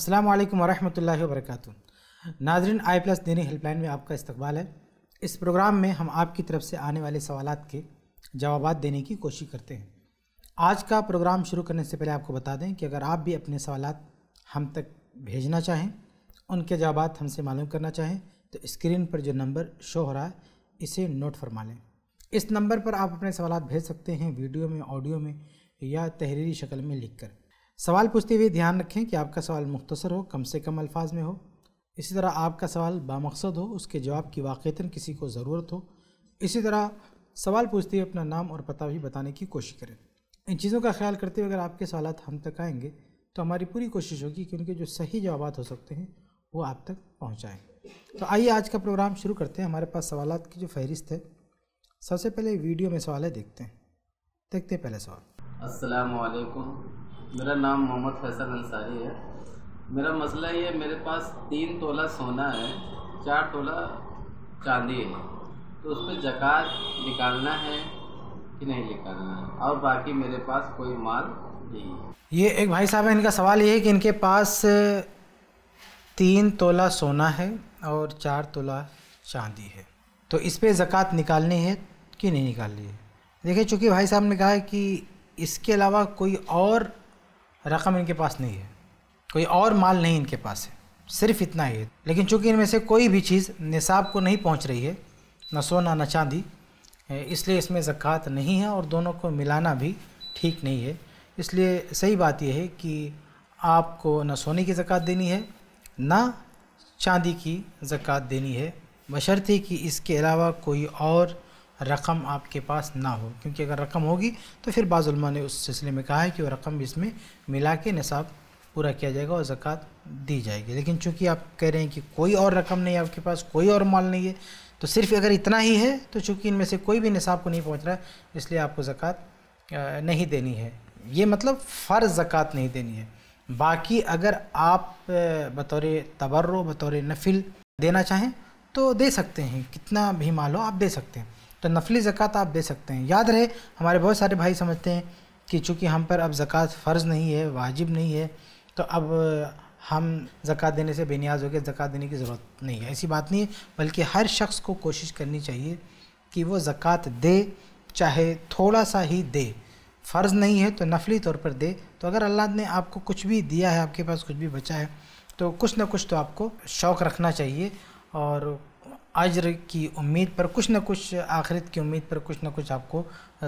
अस्सलाम वालेकुम वरहमतुल्लाहि वबरकatuh नाजरीन आई प्लस दीनी हेल्पलाइन में आपका इस्तकबाल है इस प्रोग्राम में हम आपकी तरफ से आने वाले सवाल के जवाब देने की कोशिश करते हैं आज का प्रोग्राम शुरू करने से पहले आपको बता दें कि अगर आप भी अपने सवाल हम तक भेजना चाहें उनके जवाब हमसे मालूम करना चाहें तो स्क्रीन पर जो नंबर शो हो रहा है इसे नोट फरमा लें इस नंबर पर आप अपने सवाल भेज सकते हैं वीडियो में ऑडियो में या तहरीरी शक्ल में लिख कर सवाल पूछते हुए ध्यान रखें कि आपका सवाल मुख्तसर हो कम से कम अल्फाज में हो इसी तरह आपका सवाल बामकसद हो उसके जवाब की वाक़ता किसी को ज़रूरत हो इसी तरह सवाल पूछते हुए अपना नाम और पता भी बताने की कोशिश करें इन चीज़ों का ख्याल करते हुए अगर आपके सवाल हम तक आएंगे तो हमारी पूरी कोशिश होगी कि उनके जो सही जवाब हो सकते हैं वो आप तक पहुँचाएँ तो आइए आज का प्रोग्राम शुरू करते हैं हमारे पास सवाल की जो फहरिस्त है सबसे पहले वीडियो में सवाल देखते हैं देखते हैं पहले सवाल असलकुम मेरा नाम मोहम्मद फैसल अंसारी है मेरा मसला ये मेरे पास तीन तोला सोना है चार तोला चांदी है तो उस पर जक़ात निकालना है कि नहीं निकालना है और बाकी मेरे पास कोई माल नहीं है ये एक भाई साहब है इनका सवाल ये है कि इनके पास तीन तोला सोना है और चार तोला चांदी है तो इस पर ज़क़़त निकालनी है कि नहीं निकालनी है देखिए चूँकि भाई साहब ने कहा है कि इसके अलावा कोई और रकम इनके पास नहीं है कोई और माल नहीं इनके पास है सिर्फ इतना ही है लेकिन चूंकि इनमें से कोई भी चीज़ निसाब को नहीं पहुंच रही है न सोना न चांदी इसलिए इसमें ज़क़़त नहीं है और दोनों को मिलाना भी ठीक नहीं है इसलिए सही बात यह है कि आपको न सोने की ज़क़़त देनी है ना चांदी की ज़क़़त देनी है बशर्ते कि इसके अलावा कोई और रकम आपके पास ना हो क्योंकि अगर रकम होगी तो फिर बाज़ुलमा ने उस सिलसिले में कहा है कि वो रकम इसमें मिला के नसाब पूरा किया जाएगा और ज़क़़त दी जाएगी लेकिन चूंकि आप कह रहे हैं कि कोई और रकम नहीं है आपके पास कोई और माल नहीं है तो सिर्फ अगर इतना ही है तो चूंकि इनमें से कोई भी निसाब को नहीं पहुंच रहा इसलिए आपको ज़क़़त नहीं देनी है ये मतलब फ़र्ज़ ज़क़़त नहीं देनी है बाकी अगर आप बतौर तबर्र बतौर नफिल देना चाहें तो दे सकते हैं कितना भी माल हो आप दे सकते हैं तो नफली ज़क़़त आप दे सकते हैं याद रहे हमारे बहुत सारे भाई समझते हैं कि चूँकि हम पर अब ज़क़़त फ़र्ज़ नहीं है वाजिब नहीं है तो अब हम ज़क़़त देने से बेनियाज हो गए ज़क़़त देने की ज़रूरत नहीं है ऐसी बात नहीं है बल्कि हर शख्स को कोशिश करनी चाहिए कि वो ज़क़़त दे चाहे थोड़ा सा ही दे फ़र्ज़ नहीं है तो नफली तौर पर दे तो अगर अल्लाह ने आपको कुछ भी दिया है आपके पास कुछ भी बचा है तो कुछ ना कुछ तो आपको शौक़ रखना चाहिए और अजर की उम्मीद पर कुछ ना कुछ आखिरत की उम्मीद पर कुछ ना कुछ आपको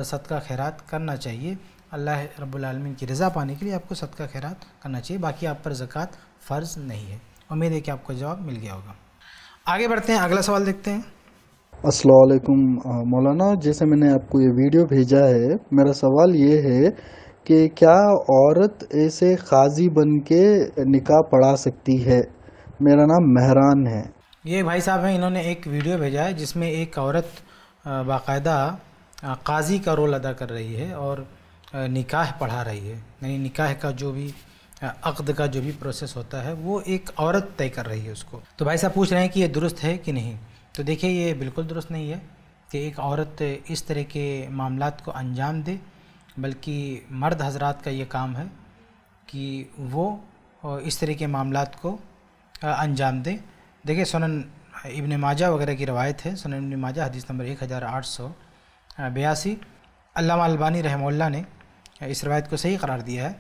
सदका खैरात करना चाहिए अल्लाह रब्लम की रज़ा पाने के लिए आपको सदका खैरात करना चाहिए बाकी आप पर ज़क़़त फ़र्ज़ नहीं है उम्मीद है कि आपको जवाब मिल गया होगा आगे बढ़ते हैं अगला सवाल देखते हैं असलकुम मौलाना जैसे मैंने आपको ये वीडियो भेजा है मेरा सवाल ये है कि क्या औरत ऐसे खाजी बन के निका पढ़ा सकती है मेरा नाम मेहरान है ये भाई साहब हैं इन्होंने एक वीडियो भेजा है जिसमें एक औरत बाकायदा काजी का रोल अदा कर रही है और निकाह पढ़ा रही है यानी निकाह का जो भी अक़द का जो भी प्रोसेस होता है वो एक औरत तय कर रही है उसको तो भाई साहब पूछ रहे हैं कि ये दुरुस्त है कि नहीं तो देखिए ये बिल्कुल दुरुस्त नहीं है कि एक औरत इस तरह के मामला को अंजाम दे बल्कि मर्द हजरात का ये काम है कि वो इस तरह के मामला को अंजाम दें देखिए सोनन इब्ने माजा वगैरह की रवायत है सोन इब्ने माजा हदीस नंबर एक हज़ार आठ सौ बयासी अल्लामा अल्बानी रहमल्ला ने इस रवायत को सही करार दिया है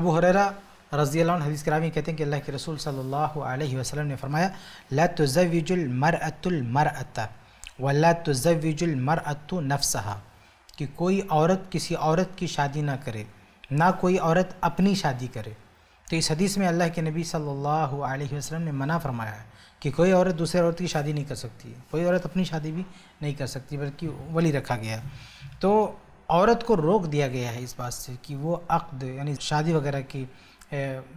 अबू हुररा रजी अल्लाह हदीस करामी कहते हैं कि अल्लाह के रसूल सल्लल्लाहु अलैहि वसल्लम ने फरमाया ला तुजविजुल मरअतुल मरअता व ला तुजविजुल मरअतु नफसहा कि कोई औरत किसी औरत की शादी ना करे ना कोई औरत अपनी शादी करे तो इस हदीस में अल्लाह के नबी सल्लल्लाहु अलैहि वसल्लम ने मना फरमाया है कि कोई औरत दूसरे औरत की शादी नहीं कर सकती है कोई औरत अपनी शादी भी नहीं कर सकती बल्कि वली रखा गया तो औरत को रोक दिया गया है इस बात से कि वो अक्द यानी शादी वगैरह की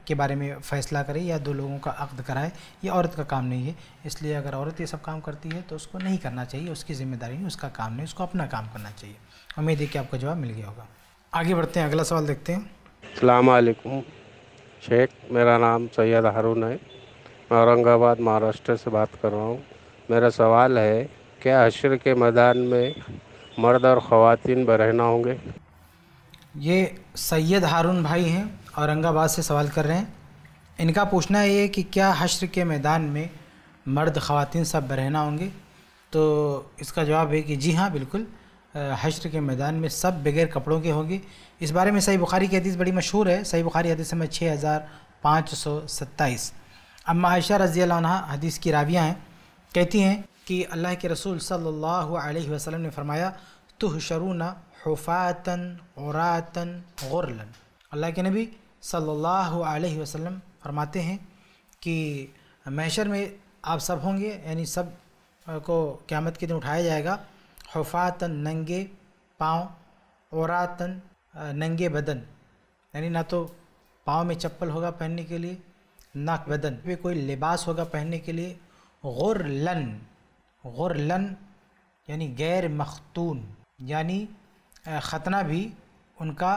के बारे में फ़ैसला करे या दो लोगों का अक्द कराए ये औरत का काम नहीं है इसलिए अगर औरत ये सब काम करती है तो उसको नहीं करना चाहिए उसकी जिम्मेदारी नहीं उसका काम नहीं उसको अपना काम करना चाहिए उम्मीद है कि आपका जवाब मिल गया होगा आगे बढ़ते हैं अगला सवाल देखते हैं अलैक्म शेख मेरा नाम सैयद हारून है मैं औरंगाबाद महाराष्ट्र से बात कर रहा हूँ मेरा सवाल है क्या हशर के मैदान में मर्द और ख़वान बरहना होंगे ये सैयद हारून भाई हैं औरंगाबाद से सवाल कर रहे हैं इनका पूछना ये है कि क्या हश्र के मैदान में मर्द ख़वान सब बरहना होंगे तो इसका जवाब है कि जी हाँ बिल्कुल हश्र के मैदान में सब बगैर कपड़ों के होंगे इस बारे में सही बुखारी की हदीस बड़ी मशहूर है सही बुखारी हदीस में छः हज़ार पाँच सौ सत्ताईस अम्मा आयशा रज़ी हदीस की रावियाँ हैं कहती हैं कि अल्लाह के रसूल सल्लल्लाहु अलैहि वसल्लम ने फरमाया तो शरूना हफातन औरतन गरलन अल्लाह के नबी सल्लल्लाहु अलैहि वसल्लम फरमाते हैं कि मैशर में आप सब होंगे यानी सब को क़्यामत के दिन उठाया जाएगा हफातन नंगे पाँव औरतन नंगे बदन यानी ना तो पाँव में चप्पल होगा पहनने के लिए नाक बदन पे कोई लिबास होगा पहनने के लिए गुरलन गुरलन यानी गैर मखतून यानी ख़तना भी उनका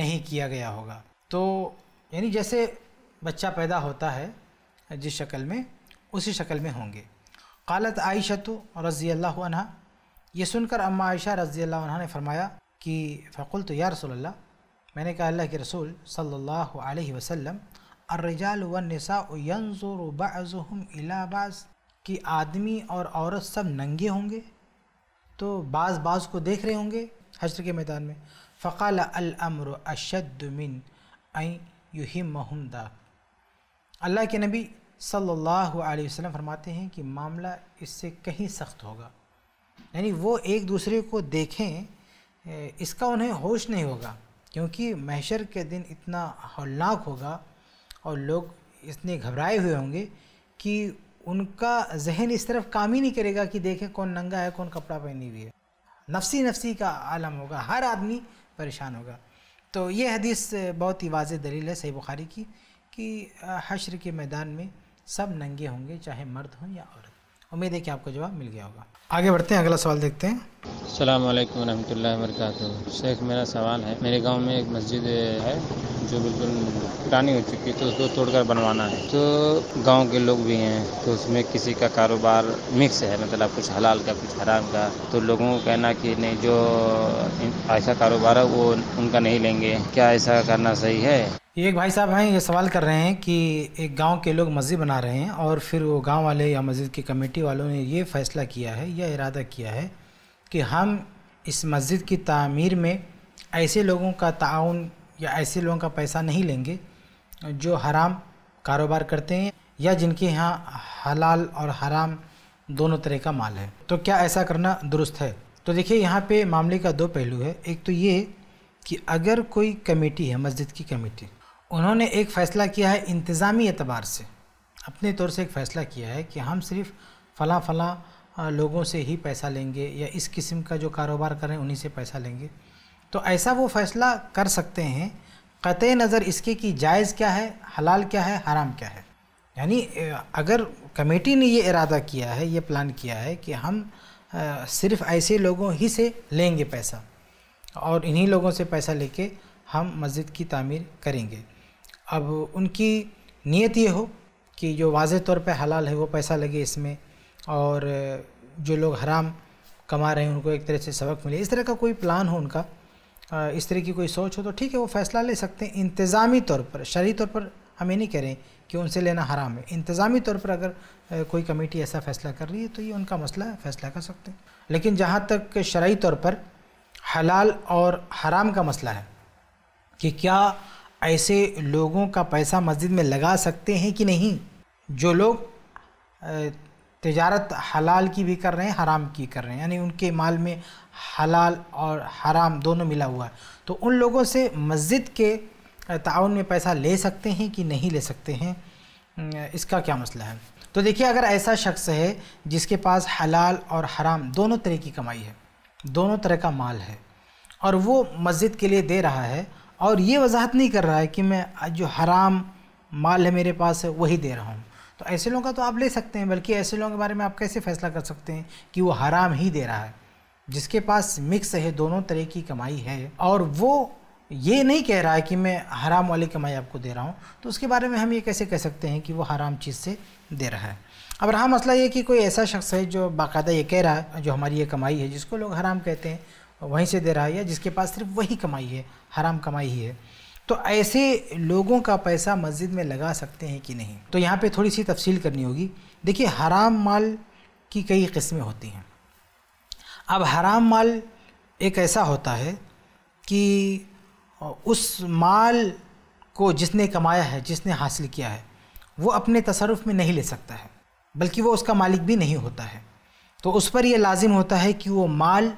नहीं किया गया होगा तो यानी जैसे बच्चा पैदा होता है जिस शक्ल में उसी शक्ल में होंगे कालत आयशा तो रज़ी अल्लाह ये सुनकर अम्मा आयशा रज़ी अल्लाह ने फरमाया कि फ़कुल तो या रसोल्ला मैंने कहा अल्लाह के रसूल सल्लल्लाहु अलैहि वसल्लम अर्रजाल व नसा यंजुर इलाबाज कि आदमी और औरत सब नंगे होंगे तो बाज़ बाज को देख रहे होंगे हजर के मैदान में फ़काल अलमर अशदमिन आई युहिम महमदा अल्लाह के नबी सल्लल्लाहु अलैहि वसल्लम फरमाते हैं कि मामला इससे कहीं सख्त होगा यानी वो एक दूसरे को देखें इसका उन्हें होश नहीं होगा क्योंकि महशर के दिन इतना हौलनाक होगा और लोग इतने घबराए हुए होंगे कि उनका जहन इस तरफ काम ही नहीं करेगा कि देखें कौन नंगा है कौन कपड़ा पहनी हुई है नफसी नफसी का आलम होगा हर आदमी परेशान होगा तो ये हदीस बहुत ही वाज दलील है सही बुखारी की कि हशर के मैदान में सब नंगे होंगे चाहे मर्द हों या औरत उम्मीद है कि आपको जवाब मिल गया होगा आगे बढ़ते हैं अगला सवाल देखते हैं वालेकुम वरहमल वर्क शेख मेरा सवाल है मेरे गांव में एक मस्जिद है जो बिल्कुल पुरानी हो चुकी है तो उसको तोड़कर बनवाना है तो गांव के लोग भी हैं तो उसमें किसी का कारोबार मिक्स है मतलब कुछ हलाल का कुछ हराम का तो लोगों को कहना कि नहीं जो ऐसा कारोबार है वो उनका नहीं लेंगे क्या ऐसा करना सही है ये एक भाई साहब हैं ये सवाल कर रहे हैं कि एक गांव के लोग मस्जिद बना रहे हैं और फिर वो गांव वाले या मस्जिद की कमेटी वालों ने ये फ़ैसला किया है या इरादा किया है कि हम इस मस्जिद की तामीर में ऐसे लोगों का ताउन या ऐसे लोगों का पैसा नहीं लेंगे जो हराम कारोबार करते हैं या जिनके यहाँ हलाल और हराम दोनों तरह का माल है तो क्या ऐसा करना दुरुस्त है तो देखिए यहाँ पे मामले का दो पहलू है एक तो ये कि अगर कोई कमेटी है मस्जिद की कमेटी उन्होंने एक फ़ैसला किया है इंतज़ामी एतबार से अपने तौर से एक फ़ैसला किया है कि हम सिर्फ फ़ला फ़ला लोगों से ही पैसा लेंगे या इस किस्म का जो कारोबार करें उन्हीं से पैसा लेंगे तो ऐसा वो फ़ैसला कर सकते हैं क़त नज़र इसके कि जायज़ क्या है हलाल क्या है हराम क्या है यानी अगर कमेटी ने ये इरादा किया है ये प्लान किया है कि हम सिर्फ ऐसे लोगों ही से लेंगे पैसा और इन्हीं लोगों से पैसा लेके हम मस्जिद की तामीर करेंगे अब उनकी नीयत ये हो कि जो वाज तौर पे हलाल है वो पैसा लगे इसमें और जो लोग हराम कमा रहे हैं उनको एक तरह से सबक मिले इस तरह का कोई प्लान हो उनका इस तरह की कोई सोच हो तो ठीक है वो फ़ैसला ले सकते हैं इंतज़ामी तौर पर शरी तौर पर हम ये नहीं कह रहे कि उनसे लेना हराम है इंतज़ामी तौर पर अगर कोई कमेटी ऐसा फ़ैसला कर रही है तो ये उनका मसला है फ़ैसला कर सकते हैं लेकिन जहाँ तक शरा तौर पर हलाल और हराम का मसला है कि क्या ऐसे लोगों का पैसा मस्जिद में लगा सकते हैं कि नहीं जो लोग तजारत हलाल की भी कर रहे हैं हराम की कर रहे हैं यानी उनके माल में हलाल और हराम दोनों मिला हुआ है तो उन लोगों से मस्जिद के ताउन में पैसा ले सकते हैं कि नहीं ले सकते हैं इसका क्या मसला है तो देखिए अगर ऐसा शख्स है जिसके पास हलाल और हराम दोनों तरह की कमाई है दोनों तरह का माल है और वो मस्जिद के लिए दे रहा है और ये वजाहत नहीं कर रहा है कि मैं जो हराम माल है मेरे पास है वही दे रहा हूँ तो ऐसे लोगों का तो आप ले सकते हैं बल्कि ऐसे लोगों के बारे में आप कैसे फ़ैसला कर सकते हैं कि वो हराम ही दे रहा है जिसके पास मिक्स है दोनों तरह की कमाई है और वो ये नहीं कह रहा है कि मैं हराम वाली कमाई आपको दे रहा हूँ तो उसके बारे में हम ये कैसे कह सकते हैं कि वो हराम चीज़ से दे रहा है अब रहा मसला ये कि कोई ऐसा शख्स है जो बाकायदा ये कह रहा है जो हमारी ये कमाई है जिसको लोग हराम कहते हैं वहीं से दे रहा है या जिसके पास सिर्फ वही कमाई है हराम कमाई ही है तो ऐसे लोगों का पैसा मस्जिद में लगा सकते हैं कि नहीं तो यहाँ पे थोड़ी सी तफसील करनी होगी देखिए हराम माल की कई किस्में होती हैं अब हराम माल एक ऐसा होता है कि उस माल को जिसने कमाया है जिसने हासिल किया है वो अपने तसरफ़ में नहीं ले सकता है बल्कि वो उसका मालिक भी नहीं होता है तो उस पर यह लाजिम होता है कि वो माल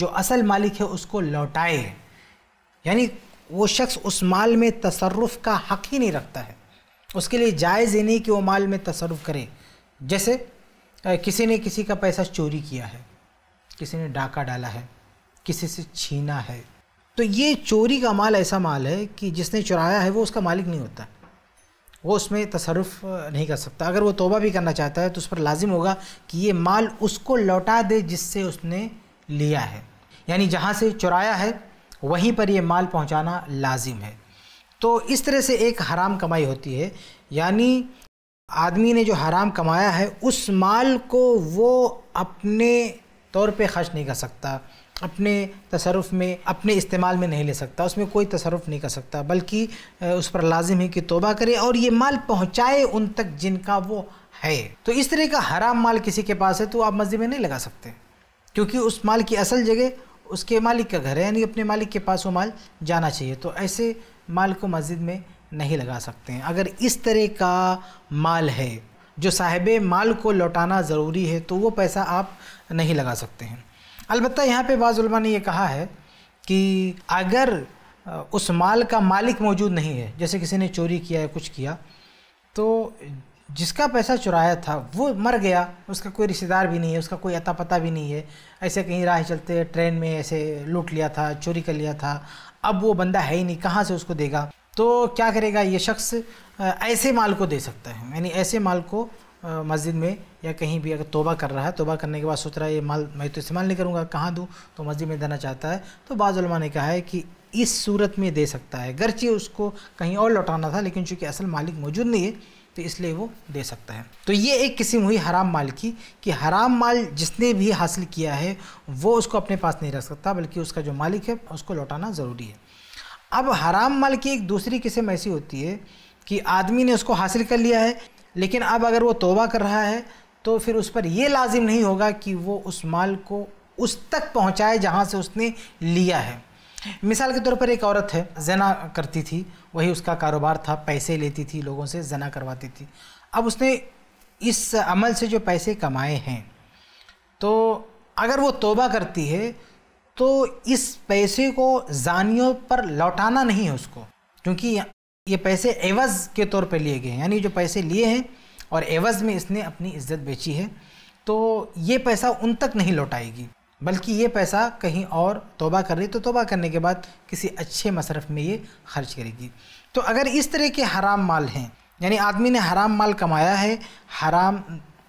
जो असल मालिक है उसको लौटाए यानी वो शख्स उस माल में तसरफ़ का हक ही नहीं रखता है उसके लिए जायज़ ही नहीं कि वो माल में तसरफ़ करे जैसे किसी ने किसी का पैसा चोरी किया है किसी ने डाका डाला है किसी से छीना है तो ये चोरी का माल ऐसा माल है कि जिसने चुराया है वो उसका मालिक नहीं होता वो उसमें तसरफ़ नहीं कर सकता अगर वो तोबा भी करना चाहता है तो उस पर लाजिम होगा कि ये माल उसको लौटा दे जिससे उसने लिया है यानी जहाँ से चुराया है वहीं पर ये माल पहुंचाना लाजिम है तो इस तरह से एक हराम कमाई होती है यानी आदमी ने जो हराम कमाया है उस माल को वो अपने तौर पे खर्च नहीं कर सकता अपने तसरफ़ में अपने इस्तेमाल में नहीं ले सकता उसमें कोई तसरफ़ नहीं कर सकता बल्कि उस पर लाजिम है कि तोबा करे और ये माल पहुँचाए उन तक जिनका वो है तो इस तरह का हराम माल किसी के पास है तो आप मस्जिद में नहीं लगा सकते क्योंकि उस माल की असल जगह उसके मालिक का घर है यानी अपने मालिक के पास वो माल जाना चाहिए तो ऐसे माल को मस्जिद में नहीं लगा सकते हैं अगर इस तरह का माल है जो साहिब माल को लौटाना ज़रूरी है तो वो पैसा आप नहीं लगा सकते हैं अलबत्त यहाँ पर बाज़ुलमा ने यह कहा है कि अगर उस माल का मालिक मौजूद नहीं है जैसे किसी ने चोरी किया या कुछ किया तो जिसका पैसा चुराया था वो मर गया उसका कोई रिश्तेदार भी नहीं है उसका कोई अता पता भी नहीं है ऐसे कहीं राह चलते ट्रेन में ऐसे लूट लिया था चोरी कर लिया था अब वो बंदा है ही नहीं कहाँ से उसको देगा तो क्या करेगा ये शख्स ऐसे माल को दे सकता है यानी ऐसे माल को मस्जिद में या कहीं भी अगर तोबा कर रहा है तोबा करने के बाद सोच रहा है ये माल मैं तो इस्तेमाल नहीं करूँगा कहाँ दूँ तो मस्जिद में देना चाहता है तो बाज़ुलमा ने कहा है कि इस सूरत में दे सकता है गरचे उसको कहीं और लौटाना था लेकिन चूँकि असल मालिक मौजूद नहीं है तो इसलिए वो दे सकता है तो ये एक किस्म हुई हराम माल की कि हराम माल जिसने भी हासिल किया है वो उसको अपने पास नहीं रख सकता बल्कि उसका जो मालिक है उसको लौटाना ज़रूरी है अब हराम माल की एक दूसरी किस्म ऐसी होती है कि आदमी ने उसको हासिल कर लिया है लेकिन अब अगर वो तोबा कर रहा है तो फिर उस पर यह लाजिम नहीं होगा कि वो उस माल को उस तक पहुँचाए जहाँ से उसने लिया है मिसाल के तौर पर एक औरत है जना करती थी वही उसका कारोबार था पैसे लेती थी लोगों से जना करवाती थी अब उसने इस अमल से जो पैसे कमाए हैं तो अगर वो तोबा करती है तो इस पैसे को जानियों पर लौटाना नहीं है उसको क्योंकि ये पैसे एवज़ के तौर पर लिए गए हैं यानी जो पैसे लिए हैं और एवज़ में इसने अपनी इज्जत बेची है तो ये पैसा उन तक नहीं लौटाएगी बल्कि ये पैसा कहीं और तोबा कर रही तो तोबा करने के बाद किसी अच्छे मसरफ़ में ये खर्च करेगी तो अगर इस तरह के हराम माल हैं यानी आदमी ने हराम माल कमाया है हराम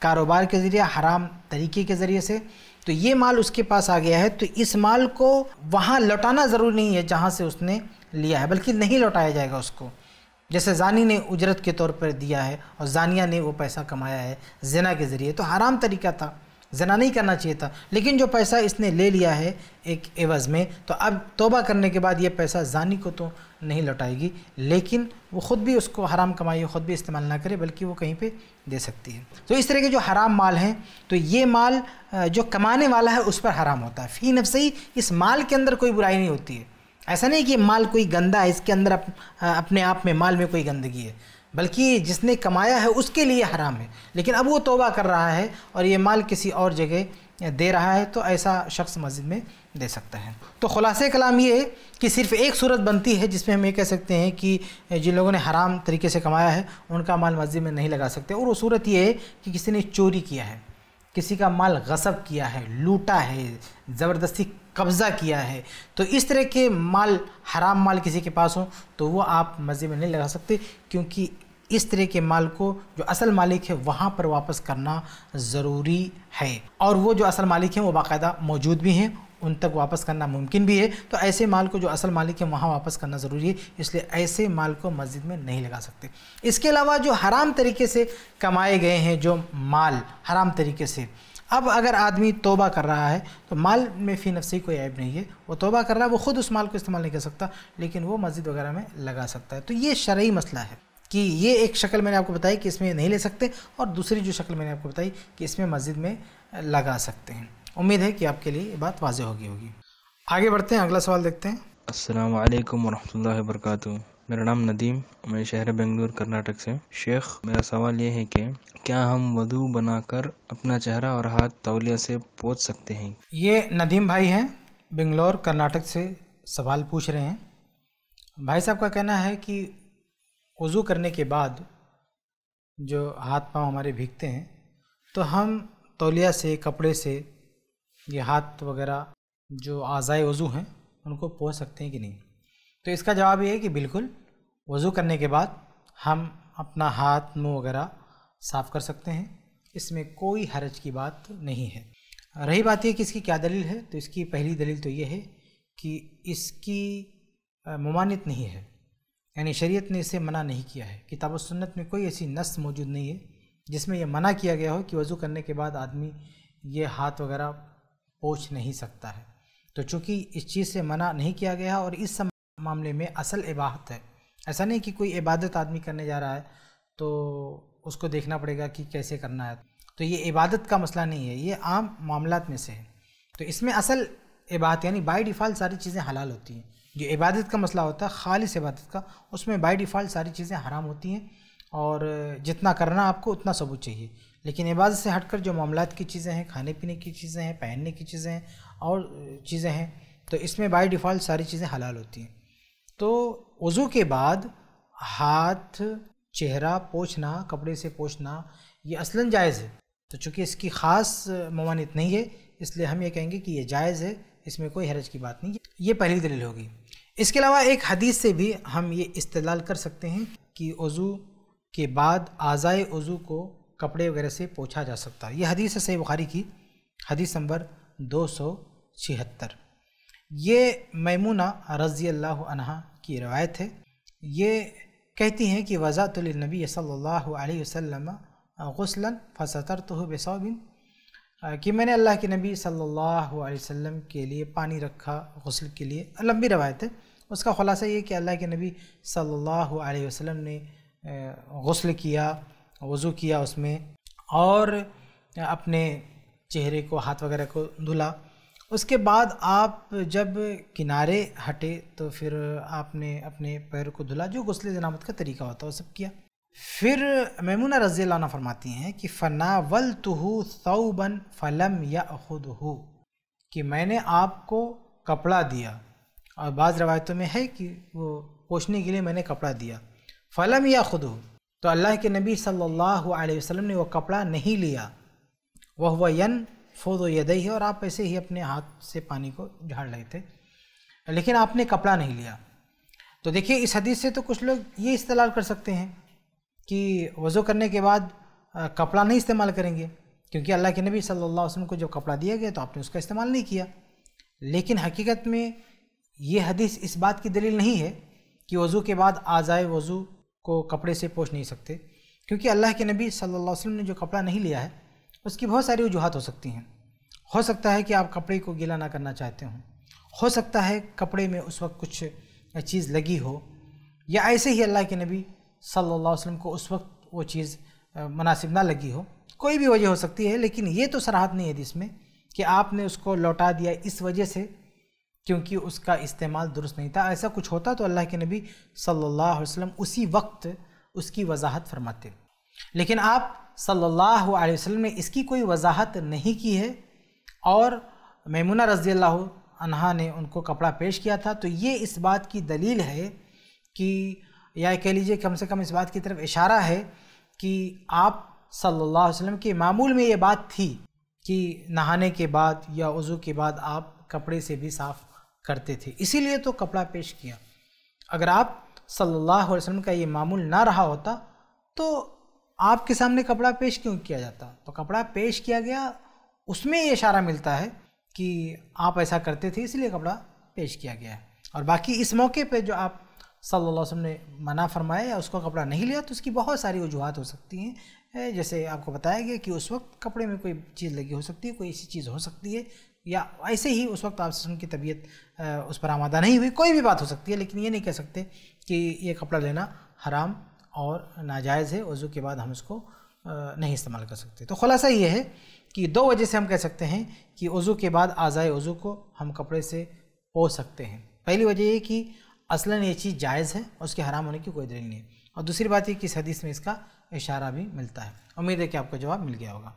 कारोबार के ज़रिए हराम तरीके के ज़रिए से तो ये माल उसके पास आ गया है तो इस माल को वहाँ लौटाना ज़रूरी नहीं है जहाँ से उसने लिया है बल्कि नहीं लौटाया जाएगा उसको जैसे जानी ने उजरत के तौर पर दिया है और जानिया ने वो पैसा कमाया है जना के ज़रिए तो हराम तरीका था जना नहीं करना चाहिए था लेकिन जो पैसा इसने ले लिया है एक एवज़ में तो अब तोबा करने के बाद ये पैसा जानी को तो नहीं लौटाएगी लेकिन वो ख़ुद भी उसको हराम कमाई ख़ुद भी इस्तेमाल ना करे बल्कि वो कहीं पे दे सकती है तो इस तरह के जो हराम माल हैं तो ये माल जो कमाने वाला है उस पर हराम होता है फ़ी नफ ही इस माल के अंदर कोई बुराई नहीं होती है ऐसा नहीं कि माल कोई गंदा है इसके अंदर अप, अपने आप में माल में कोई गंदगी है बल्कि जिसने कमाया है उसके लिए हराम है लेकिन अब वो तोबा कर रहा है और ये माल किसी और जगह दे रहा है तो ऐसा शख्स मस्जिद में दे सकता है तो ख़ुलासे कलाम ये कि सिर्फ एक सूरत बनती है जिसमें हम ये कह सकते हैं कि जिन लोगों ने हराम तरीके से कमाया है उनका माल मस्जिद में नहीं लगा सकते और वो सूरत ये है कि किसी ने चोरी किया है किसी का माल गसब किया है लूटा है ज़बरदस्ती कब्ज़ा किया है तो इस तरह के माल हराम माल किसी के पास हो तो वो आप मज़े में नहीं लगा सकते क्योंकि इस तरह के माल को जो असल मालिक है वहाँ पर वापस करना ज़रूरी है और वो जो असल मालिक हैं वो बाकायदा मौजूद भी हैं उन तक वापस करना मुमकिन भी है तो ऐसे माल को जो असल मालिक है वहाँ वापस करना ज़रूरी है इसलिए ऐसे माल को मस्जिद में नहीं लगा सकते इसके अलावा जो हराम तरीके से कमाए गए हैं जो माल हराम तरीके से अब अगर आदमी तोबा कर रहा है तो माल में फ़ी नफसी कोई ऐब नहीं है वो तोबा कर रहा है वो ख़ुद उस माल को इस्तेमाल नहीं कर सकता लेकिन वो मस्जिद वगैरह में लगा सकता है तो ये शर्य मसला है कि ये एक शक्ल मैंने आपको बताई कि इसमें नहीं ले सकते और दूसरी जो शक्ल मैंने आपको बताई कि इसमें मस्जिद में लगा सकते हैं उम्मीद है कि आपके लिए बात वाजह होगी होगी आगे बढ़ते हैं अगला सवाल देखते हैं असल वरहमल वर्का मेरा नाम नदीम मैं शहर बेंगलुरु कर्नाटक से शेख मेरा सवाल ये है कि क्या हम वधु बनाकर अपना चेहरा और हाथ तौलिया से पोच सकते हैं ये नदीम भाई हैं बेंगलोर कर्नाटक से सवाल पूछ रहे हैं भाई साहब का कहना है कि वज़ू करने के बाद जो हाथ पांव हमारे भीगते हैं तो हम तौलिया से कपड़े से ये हाथ वगैरह जो आज़ाए वज़ू हैं उनको पोच सकते हैं कि नहीं तो इसका जवाब ये है कि बिल्कुल वज़ू करने के बाद हम अपना हाथ मुंह वगैरह साफ़ कर सकते हैं इसमें कोई हरज की बात नहीं है रही बात यह कि इसकी क्या दलील है तो इसकी पहली दलील तो ये है कि इसकी ममानित नहीं है यानी शरीयत ने इसे मना नहीं किया है किताब सुन्नत में कोई ऐसी नस मौजूद नहीं है जिसमें यह मना किया गया हो कि वज़ू करने के बाद आदमी ये हाथ वगैरह पोछ नहीं सकता है तो चूँकि इस चीज़ से मना नहीं किया गया और इस समय मामले में असल इबाहत है ऐसा नहीं कि कोई इबादत आदमी करने जा रहा है तो उसको देखना पड़ेगा कि कैसे करना है तो ये इबादत का मसला नहीं है ये आम मामला में से है तो इसमें असल इबादत यानी बाई डिफ़ॉल्ट सारी चीज़ें हलाल होती हैं जो इबादत का मसला होता है खालिस इबादत का उसमें बाई डिफ़ॉल्ट सारी चीज़ें हराम होती हैं और जितना करना आपको उतना सबूत चाहिए लेकिन इबादत से हटकर जो मामला की चीज़ें हैं खाने पीने की चीज़ें हैं पहनने की चीज़ें हैं और चीज़ें हैं तो इसमें बाई डिफ़ॉल्ट सारी चीज़ें हलाल होती हैं तो वज़ू के बाद हाथ चेहरा पोछना कपड़े से पोछना ये असलन जायज़ है तो चूँकि इसकी ख़ास ममानियत नहीं है इसलिए हम ये कहेंगे कि ये जायज़ है इसमें कोई हरज की बात नहीं ये पहली दलील होगी इसके अलावा एक हदीस से भी हम ये इस्तलाल कर सकते हैं कि वज़ू के बाद आज़ाए वज़ू को कपड़े वगैरह से पोछा जा सकता है ये हदीस है सही बुखारी की हदीस नंबर दो सौ छिहत्तर ये ममूना रज़ी अल्लाह अनहा की रवायत है ये कहती हैं कि वज़ातुलनबी सल्ला वसम गसला फ़सतर तो बेसौबिन कि मैंने अल्लाह के नबी सल्लल्लाहु अलैहि वसल्लम के लिए पानी रखा गसल के लिए लंबी रवायत है उसका ख़ुलासा ये कि अल्लाह के नबी सल्लल्लाहु अलैहि वसल्लम ने गसल किया वज़ू किया उसमें और अपने चेहरे को हाथ वगैरह को धुला उसके बाद आप जब किनारे हटे तो फिर आपने अपने पैर को धुला जो गुसले जनामत का तरीका होता है वो सब किया फिर ममूना रजी लाना फरमाती हैं कि फ़ना वल तहु सऊबन फ़लम या खुद हो कि मैंने आपको कपड़ा दिया और बाज़ रवायतों में है कि वो पोछने के लिए मैंने कपड़ा दिया फ़लम या खुद हो तो अल्लाह के नबी सल्लल्लाहु अलैहि वसल्लम ने वो कपड़ा नहीं लिया वह वन फो दो यदई और आप ऐसे ही अपने हाथ से पानी को झाड़ रहे थे लेकिन आपने कपड़ा नहीं लिया तो देखिए इस हदीस से तो कुछ लोग ये इस्तेमाल कर सकते हैं कि वज़ू करने के बाद कपड़ा नहीं इस्तेमाल करेंगे क्योंकि अल्लाह के नबी सल्लल्लाहु अलैहि वसल्लम को जब कपड़ा दिया गया तो आपने उसका इस्तेमाल नहीं किया लेकिन हकीकत में ये हदीस इस बात की दलील नहीं है कि वज़ू के बाद आज़ाए वज़ू को कपड़े से पोछ नहीं सकते क्योंकि अल्लाह के नबी सल्लल्लाहु अलैहि वसल्लम ने जो कपड़ा नहीं लिया है उसकी बहुत सारी वजूहत हो सकती हैं हो सकता है कि आप कपड़े को गीला ना करना चाहते हो हो सकता है कपड़े में उस वक्त कुछ चीज़ लगी हो या ऐसे ही अल्लाह के नबी सल्लल्लाहु अलैहि वसल्लम को उस वक्त वो चीज़ मुनासिब ना लगी हो कोई भी वजह हो सकती है लेकिन ये तो सराहत नहीं है इसमें कि आपने उसको लौटा दिया इस वजह से क्योंकि उसका इस्तेमाल दुरुस्त नहीं था ऐसा कुछ होता तो अल्लाह के नबी सल्लल्लाहु अलैहि वसल्लम उसी वक्त उसकी वजाहत फरमाते लेकिन आप सल्लल्लाहु अलैहि वसल्लम ने इसकी कोई वजाहत नहीं की है और मेमुना रज़ी अनहा ने उनको कपड़ा पेश किया था तो ये इस बात की दलील है कि या कह लीजिए कम से कम इस बात की तरफ इशारा है कि आप सल्लल्लाहु अलैहि वसल्लम के मामूल में ये बात थी कि नहाने के बाद या वज़ू के बाद आप कपड़े से भी साफ़ करते थे इसीलिए तो कपड़ा पेश किया अगर आप सल्लल्लाहु अलैहि वसल्लम का ये मामूल ना रहा होता तो आपके सामने कपड़ा पेश क्यों किया जाता तो कपड़ा पेश किया गया उसमें ये इशारा मिलता है कि आप ऐसा करते थे इसलिए कपड़ा पेश किया गया है और बाकी इस मौके पे जो आप सल्लल्लाहु अलैहि वसल्लम ने मना फरमाया या उसको कपड़ा नहीं लिया तो उसकी बहुत सारी वजूहत हो सकती हैं जैसे आपको बताया गया कि उस वक्त कपड़े में कोई चीज़ लगी हो सकती है कोई ऐसी चीज़ हो सकती है या ऐसे ही उस वक्त आप की तबीयत उस पर आमादा नहीं हुई कोई भी बात हो सकती है लेकिन ये नहीं कह सकते कि ये कपड़ा लेना हराम और नाजायज़ है वज़ू के बाद हम इसको नहीं इस्तेमाल कर सकते तो ख़ुलासा ये है कि दो वजह से हम कह सकते हैं कि वज़ू के बाद आज़ाए वज़ू को हम कपड़े से पो सकते हैं पहली वजह ये कि असलन ये चीज़ जायज़ है उसके हराम होने की कोई दलील नहीं है और दूसरी बात ये कि इस हदीस में इसका इशारा भी मिलता है उम्मीद है कि आपको जवाब मिल गया होगा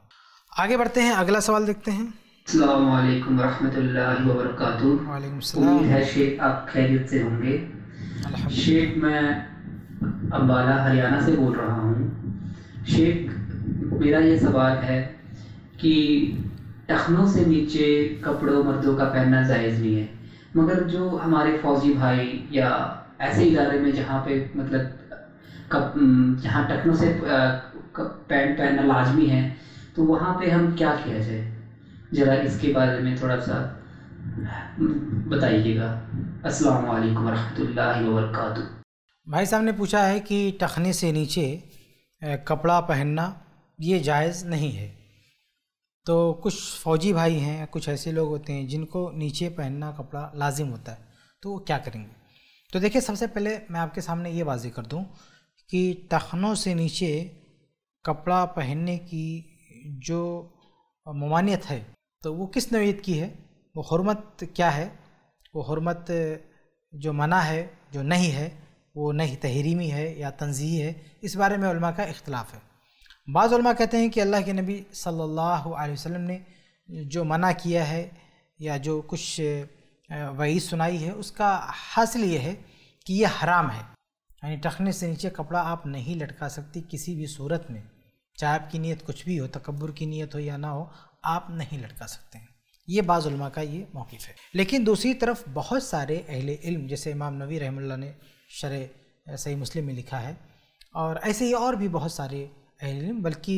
आगे बढ़ते हैं अगला सवाल देखते हैं वालेकुम वालेकुम शेख आप खैरियत से होंगे शेख मैं अम्बाला हरियाणा से बोल रहा हूँ शेख मेरा ये सवाल है कि टखनों से नीचे कपड़ों मर्दों का पहनना जायज़ नहीं है मगर जो हमारे फौजी भाई या ऐसे इदारे में जहाँ पे मतलब कप जहाँ टखनों से पैंट पहनना लाजमी है तो वहाँ पे हम क्या किया जाए ज़रा इसके बारे में थोड़ा सा बताइएगा अस्सलाम वालेकुम व वबरकातुहू भाई साहब ने पूछा है कि टखने से नीचे कपड़ा पहनना ये जायज़ नहीं है तो कुछ फ़ौजी भाई हैं कुछ ऐसे लोग होते हैं जिनको नीचे पहनना कपड़ा लाजिम होता है तो वो क्या करेंगे तो देखिए सबसे पहले मैं आपके सामने ये वाजी कर दूं कि टखनों से नीचे कपड़ा पहनने की जो ममानियत है तो वो किस नवीद की है वो हरमत क्या है वो हरमत जो मना है जो नहीं है वो नहीं तहरीमी है या तनजी है इस बारे में उलमा का इख्तलाफ है बाज़ कहते हैं कि अल्लाह के नबी सल्लल्लाहु अलैहि वसल्लम ने जो मना किया है या जो कुछ वही सुनाई है उसका हासिल ये है कि यह हराम है यानी टखने से नीचे कपड़ा आप नहीं लटका सकती किसी भी सूरत में चाहे आपकी नीयत कुछ भी हो तकबर की नीयत हो या ना हो आप नहीं लटका सकते हैं ये बाज़ का ये मौक़ है लेकिन दूसरी तरफ बहुत सारे अहल इल्म जैसे इमाम नबी रहमल्ला ने शर सही मुस्लिम में लिखा है और ऐसे ही और भी बहुत सारे अहल इल्म बल्कि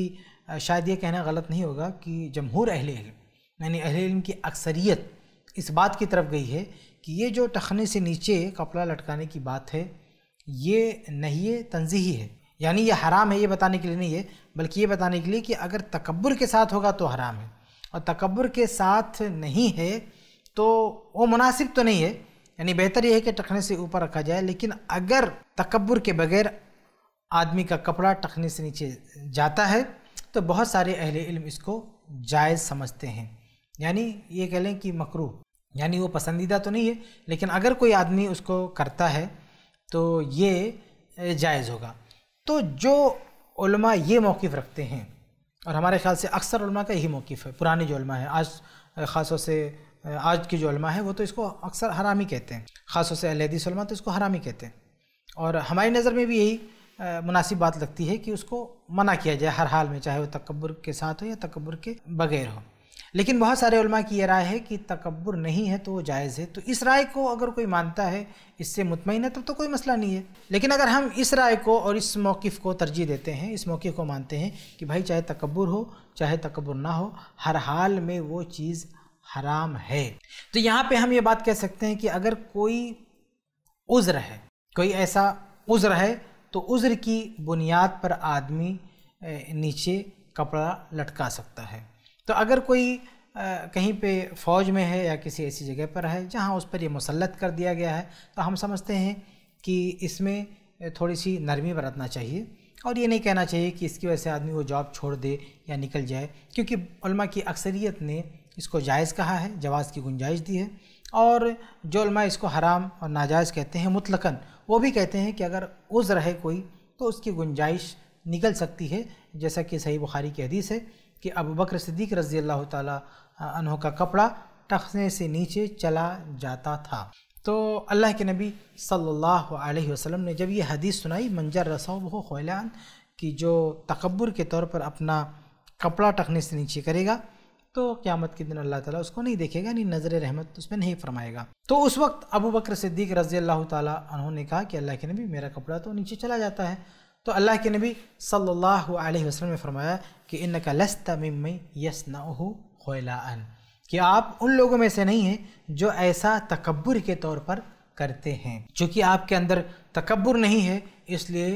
शायद ये कहना गलत नहीं होगा कि जमहूर अहल इल्म यानी अहल इल्म की अक्सरियत इस बात की तरफ गई है कि ये जो टखने से नीचे कपड़ा लटकाने की बात है ये नहीं है तनजीही है यानी ये हराम है ये बताने के लिए नहीं है बल्कि ये बताने के लिए कि अगर तकबर के साथ होगा तो हराम है और तकबर के साथ नहीं है तो वो मुनासिब तो नहीं है यानी बेहतर यह है कि टखने से ऊपर रखा जाए लेकिन अगर तकबर के बगैर आदमी का कपड़ा टखने से नीचे जाता है तो बहुत सारे अहल इल्म इसको जायज़ समझते हैं यानी ये कह लें कि मकरू यानी वो पसंदीदा तो नहीं है लेकिन अगर कोई आदमी उसको करता है तो ये जायज़ होगा तो जो उल्मा ये मौक़ रखते हैं और हमारे ख्याल से अक्सर का यही मौक़ है पुराने जो है आज खासतौर से आज की जो उलमा है वो तो इसको अक्सर हरामी कहते हैं ख़ासतौर से अलहदीस तो इसको हरामी कहते हैं और हमारी नज़र में भी यही मुनासिब बात लगती है कि उसको मना किया जाए हर हाल में चाहे वो तकबर के साथ हो या तकबर के बगैर हो लेकिन बहुत सारे उलमा की यह राय है कि तकबर नहीं है तो वो जायज़ है तो इस राय को अगर कोई मानता है इससे मुतमिन है तब तो कोई मसला नहीं है लेकिन अगर हम इस राय को और इस मौक़ को तरजीह देते हैं इस मौक़ को मानते हैं कि भाई चाहे तकबर हो चाहे तकबर ना हो हर हाल में वो चीज़ हराम है तो यहाँ पे हम ये बात कह सकते हैं कि अगर कोई उज़्र है कोई ऐसा उज़्र है तो उज़्र की बुनियाद पर आदमी नीचे कपड़ा लटका सकता है तो अगर कोई कहीं पे फ़ौज में है या किसी ऐसी जगह पर है जहाँ उस पर ये मुसलत कर दिया गया है तो हम समझते हैं कि इसमें थोड़ी सी नरमी बरतना चाहिए और ये नहीं कहना चाहिए कि इसकी वजह से आदमी वो जॉब छोड़ दे या निकल जाए क्योंकि की अक्सरियत ने इसको जायज़ कहा है जवाज़ की गुंजाइश दी है और जोलमा इसको हराम और नाजायज़ कहते हैं मुतलकन वो भी कहते हैं कि अगर उज रहे कोई तो उसकी गुंजाइश निकल सकती है जैसा कि सही बुखारी की हदीस है कि अब बकर सिद्दीक रज़ी अल्लाह तहों का कपड़ा टखने से नीचे चला जाता था तो अल्लाह के नबी सल्लल्लाहु अलैहि वसल्लम ने जब यह हदीस सुनाई मंजर रसौब वह खैलान कि जो तकबर के तौर पर अपना कपड़ा टखने से नीचे करेगा तो क्यामत के दिन अल्लाह ताला उसको नहीं देखेगा यानी नज़र रहमत तो उसमें नहीं फरमाएगा तो उस वक्त अबू बकर सिद्दीक रजी अल्लाह तहों कहा कि अल्लाह के नबी मेरा कपड़ा तो नीचे चला जाता है तो अल्लाह के नबी सल्लल्लाहु अलैहि वसल्लम ने फरमाया कि इन का लस्ता मम्मी यस नोलान कि आप उन लोगों में से नहीं हैं जो ऐसा तकबर के तौर पर करते हैं चूँकि आपके अंदर तकबर नहीं है इसलिए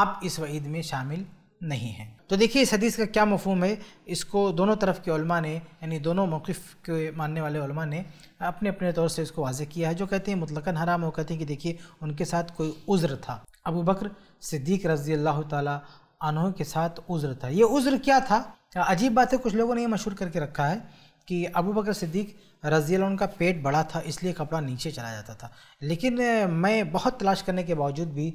आप इस वईद में शामिल नहीं हैं तो देखिए इस हदीस का क्या मफहम है इसको दोनों तरफ के उलमा ने यानी दोनों मौक़ के मानने वाले उलमा ने अपने अपने तौर से इसको वाज किया है जो कहते हैं मुतलकन हराम वो कहते हैं कि देखिए उनके साथ कोई उज़्र था अबू बकर सिद्दीक रजी अल्लाह तहों के साथ उज़्र था ये उज़्र क्या था अजीब बात है कुछ लोगों ने यह मशहूर करके रखा है कि अबू बकर सिद्दीक रजी उनका पेट बड़ा था इसलिए कपड़ा नीचे चला जाता था लेकिन मैं बहुत तलाश करने के बावजूद भी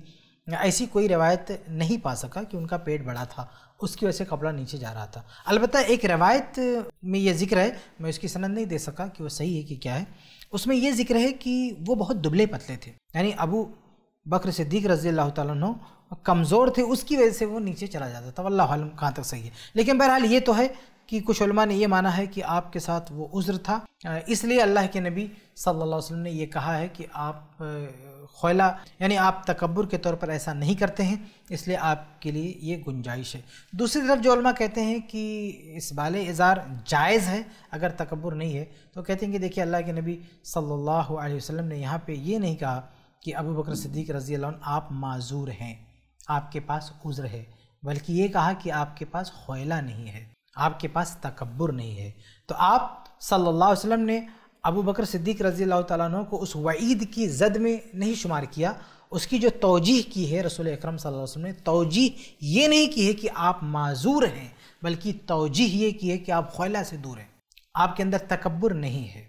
ऐसी कोई रवायत नहीं पा सका कि उनका पेट बड़ा था उसकी वजह से कपड़ा नीचे जा रहा था अलबत्त एक रवायत में यह जिक्र है मैं उसकी सनद नहीं दे सका कि वो सही है कि क्या है उसमें यह जिक्र है कि वो बहुत दुबले पतले थे यानी अबू बकर सिद्दीक रजी अल्लाह तु कमज़ोर थे उसकी वजह से वो नीचे चला जाता था वल्लम कहाँ तक सही है लेकिन बहरहाल ये तो है कि कुछ ने यह माना है कि आपके साथ वो उज्र था इसलिए अल्लाह के नबी सल्लल्लाहु अलैहि वसल्लम ने यह कहा है कि आप खौला यानी आप तकबर के तौर पर ऐसा नहीं करते हैं इसलिए आपके लिए ये गुंजाइश है दूसरी तरफ जो कहते हैं कि इस बाल इज़ार जायज़ है अगर तकबर नहीं है तो कहते हैं कि देखिए अल्लाह के नबी सल्लल्लाहु अलैहि वसल्लम ने यहाँ पे ये नहीं कहा कि अबू बकर सिद्दीक रज़ी आप माजूर हैं आपके पास उज़्र है बल्कि ये कहा कि आपके पास हौला नहीं है आपके पास तकबर नहीं है तो आप सल्लल्लाहु अलैहि वसल्लम ने अबू बकर सिद्दीक रजी अल्लाह को उस वईद की जद में नहीं शुमार किया उसकी जो तोजीह की है रसूल अक्रम वसल्लम ने तोजीह ये नहीं की है कि आप माजूर हैं बल्कि तोजीह ये की है कि आप खौला से दूर हैं आपके अंदर तकबर नहीं है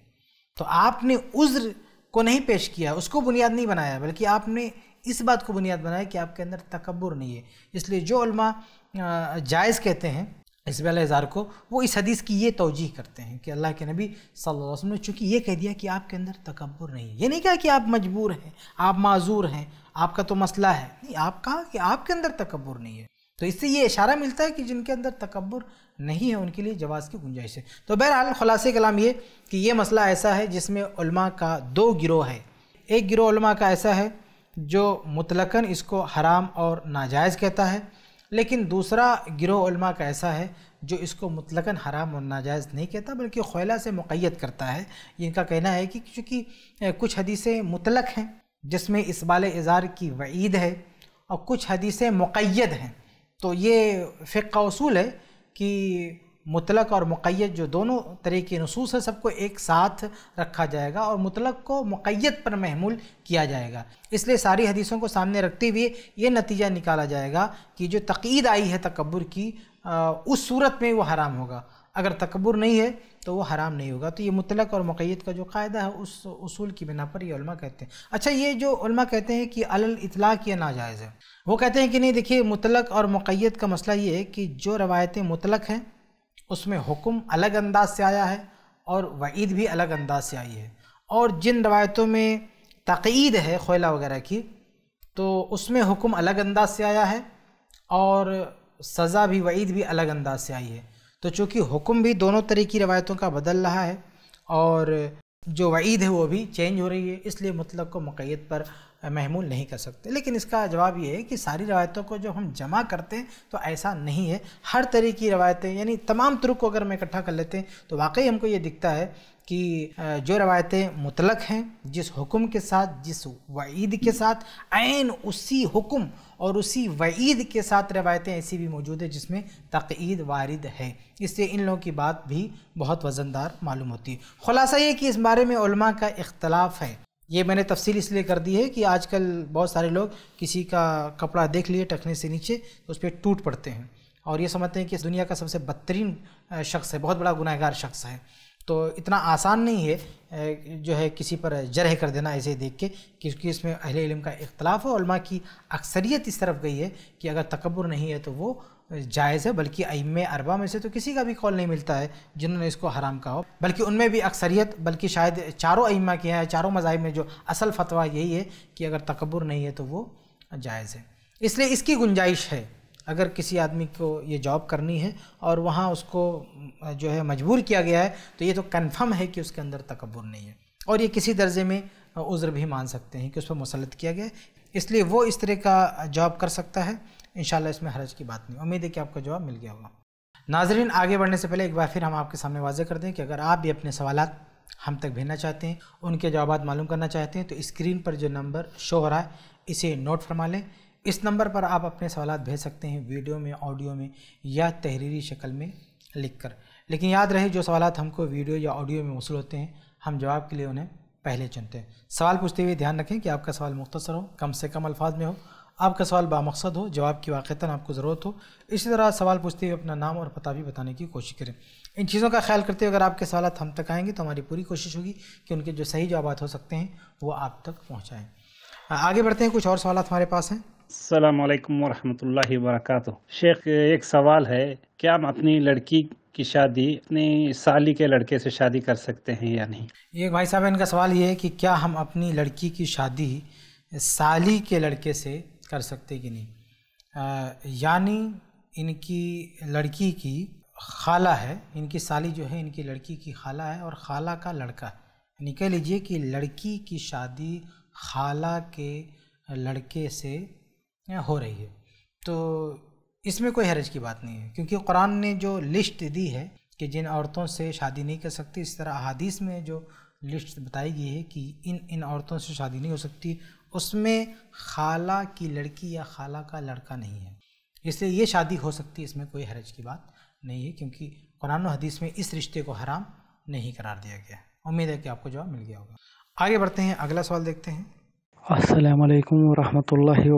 तो आपने उज़्र को नहीं पेश किया उसको बुनियाद नहीं बनाया बल्कि आपने इस बात को बुनियाद बनाया कि आपके अंदर तकबर नहीं है इसलिए जो जायज़ कहते हैं इसबार को वो इस हदीस की ये तोजीह करते हैं कि अल्लाह के नबी सल्लल्लाहु अलैहि वसल्लम ने चूँकि ये कह दिया कि आपके अंदर तकबर नहीं है ये नहीं कहा कि आप मजबूर हैं आप माजूर हैं आपका तो मसला है नहीं आप कहा कि आपके अंदर तकबर नहीं है तो इससे ये इशारा मिलता है कि जिनके अंदर तकबर नहीं है उनके लिए जवाब की गुंजाइश है तो बहरहाल खुलासे कलाम ये कि ये मसला ऐसा है जिसमें का दो गिरोह है एक गिरोह का ऐसा है जो मुतलकन इसको हराम और नाजायज़ कहता है लेकिन दूसरा गिरोह का ऐसा है जो इसको मुतलकन हराम और नाजायज़ नहीं कहता बल्कि खैला से मुक़ैद करता है इनका कहना है कि चूँकि कुछ हदीसें मुतलक हैं जिसमें इसबाल इज़ार की वईद है और कुछ हदीसें मुक़ैद हैं तो ये का असूल है कि मुतलक और मुक़ैद जो दोनों तरह के नसूस है सबको एक साथ रखा जाएगा और मुतलक को मुक़ैद पर महमूल किया जाएगा इसलिए सारी हदीसों को सामने रखते हुए ये नतीजा निकाला जाएगा कि जो तकीद आई है तकबर की आ, उस सूरत में वो हराम होगा अगर तकबर नहीं है तो वो हराम नहीं होगा तो ये मुतलक और मुक़ैद का जो कायदा है उस उसूल की बिना पर यहमा कहते हैं अच्छा ये जो कहते हैं कि अल इतलाक़ यह नाजायज़ है वो कहते हैं कि नहीं देखिए मुतलक और मुक़ैद का मसला ये है कि जो रवायतें मुतलक हैं उसमें हुक्म अलग अंदाज से आया है और वईद भी अलग अंदाज से आई है और जिन रवायतों में तकीद है खोला वगैरह की तो उसमें हुक्म अलग अंदाज से आया है और सज़ा भी वईद भी अलग अंदाज से आई है तो चूँकि हुक्म भी दोनों तरह की रवायतों का बदल रहा है और जो वईद है वो भी चेंज हो रही है इसलिए मतलब को मक़ैद पर महमूल नहीं कर सकते लेकिन इसका जवाब ये है कि सारी रवायतों को जो हम जमा करते हैं तो ऐसा नहीं है हर तरह की रवायतें यानी तमाम तुरुक को अगर हम इकट्ठा कर लेते हैं तो वाकई हमको ये दिखता है कि जो रवायतें मुतलक हैं जिस हुक्म के साथ जिस वईद के साथ आन उसी हुक्म और उसी वईद के साथ रवायतें ऐसी भी मौजूद है जिसमें तकईद वारिद है इससे इन लोगों की बात भी बहुत वज़नदार मालूम होती है ख़ुलासा ये कि इस बारे में का इख्तलाफ है ये मैंने तफसील इसलिए कर दी है कि आजकल बहुत सारे लोग किसी का कपड़ा देख लिए टखने से नीचे तो उस पर टूट पड़ते हैं और ये समझते हैं कि इस दुनिया का सबसे बदतरीन शख्स है बहुत बड़ा गुनाहगार शख्स है तो इतना आसान नहीं है जो है किसी पर जरह कर देना ऐसे देख के क्योंकि इसमें अहिल इलम का इख्तलाफ है की अक्सरियत इस तरफ गई है कि अगर तकबर नहीं है तो वो जायज़ है बल्कि अम अरबा में से तो किसी का भी कॉल नहीं मिलता है जिन्होंने इसको हराम कहा हो बल्कि उनमें भी अक्सरियत बल्कि शायद चारों अम्मा के हैं चारों मजाहब में जो असल फतवा यही है कि अगर तकबर नहीं है तो वो जायज़ है इसलिए इसकी गुंजाइश है अगर किसी आदमी को ये जॉब करनी है और वहाँ उसको जो है मजबूर किया गया है तो ये तो कन्फर्म है कि उसके अंदर तकबर नहीं है और ये किसी दर्जे में उज़्र भी मान सकते हैं कि उस पर मुसलत किया गया है इसलिए वो इस तरह का जॉब कर सकता है इन इसमें हरज की बात नहीं उम्मीद है कि आपका जवाब मिल गया होगा नाजरीन आगे बढ़ने से पहले एक बार फिर हम आपके सामने वाजे कर दें कि अगर आप भी अपने सवाल हम तक भेजना चाहते हैं उनके जवाब मालूम करना चाहते हैं तो स्क्रीन पर जो नंबर शो हो रहा है इसे नोट फरमा लें इस नंबर पर आप अपने सवाल भेज सकते हैं वीडियो में ऑडियो में या तहरीरी शक्ल में लिख कर लेकिन याद रहे जो सवाल हमको वीडियो या ऑडियो में वसूल होते हैं हम जवाब के लिए उन्हें पहले चुनते हैं सवाल पूछते हुए ध्यान रखें कि आपका सवाल मुख्तर हो कम से कम अल्फाज में हो आपका सवाल बामकसद हो जवाब की वाक़ता आपको ज़रूरत हो इसी तरह सवाल पूछते हुए अपना नाम और पता भी बताने की कोशिश करें इन चीज़ों का ख्याल करते हुए अगर आपके सवाल हम तक आएंगे तो हमारी पूरी कोशिश होगी कि उनके जो सही जवाब हो सकते हैं वो आप तक पहुँचाएँ आगे बढ़ते हैं कुछ और सवाल हमारे पास हैं अल्लाम वरहमल वरक शेख एक सवाल है क्या हम अपनी लड़की की शादी अपने साली के लड़के से शादी कर सकते हैं या नहीं ये भाई साहब इनका सवाल ये है कि क्या हम अपनी लड़की की शादी साली के लड़के से कर सकते कि नहीं यानी इनकी लड़की की खाला है इनकी साली जो है इनकी लड़की की खाला है और खाला का लड़का यानी कह लीजिए कि लड़की की शादी खाला के लड़के से हो रही है तो इसमें कोई हरज की बात नहीं है क्योंकि कुरान ने जो लिस्ट दी है कि जिन औरतों से शादी नहीं कर सकती इस तरह अहादीस में जो लिस्ट बताई गई है कि इन इन औरतों से शादी नहीं हो सकती उसमें खाला की लड़की या खाला का लड़का नहीं है इसलिए ये शादी हो सकती है इसमें कोई हरज की बात नहीं है क्योंकि कुरान हदीस में इस रिश्ते को हराम नहीं करार दिया गया है उम्मीद है कि आपको जवाब मिल गया होगा आगे बढ़ते हैं अगला सवाल देखते हैं अस्सलाम वालेकुम रहमतुल्लाहि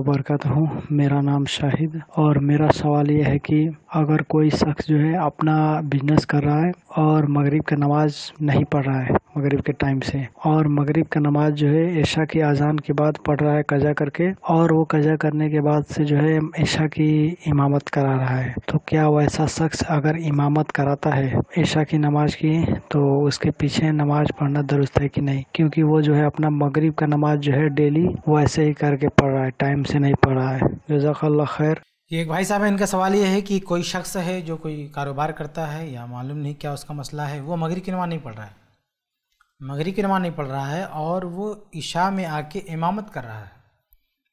मेरा नाम शाहिद और मेरा सवाल यह है कि अगर कोई शख्स जो है अपना बिजनेस कर रहा है और मगरिब का नमाज नहीं पढ़ रहा है मगरिब के टाइम से और मगरिब का नमाज जो है ऐशा की अजान के बाद पढ़ रहा है कजा करके और वो कजा करने के बाद से जो है ऐशा की इमामत करा रहा है तो क्या वैसा शख्स अगर इमामत कराता है ऐशा की नमाज की तो उसके पीछे नमाज पढ़ना दुरुस्त है कि नहीं क्योंकि वो जो है अपना मगरिब का नमाज जो है डेली वो ऐसे ही करके पढ़ रहा है टाइम से नहीं पढ़ रहा है जजाकल्ला खैर ये एक भाई साहब है इनका सवाल ये है कि कोई शख्स है जो कोई कारोबार करता है या मालूम नहीं क्या उसका मसला है वो मगरी की नमाज नहीं पढ़ रहा है मगरी की नमाज नहीं पढ़ रहा है और वो ईशा में आके इमामत कर रहा है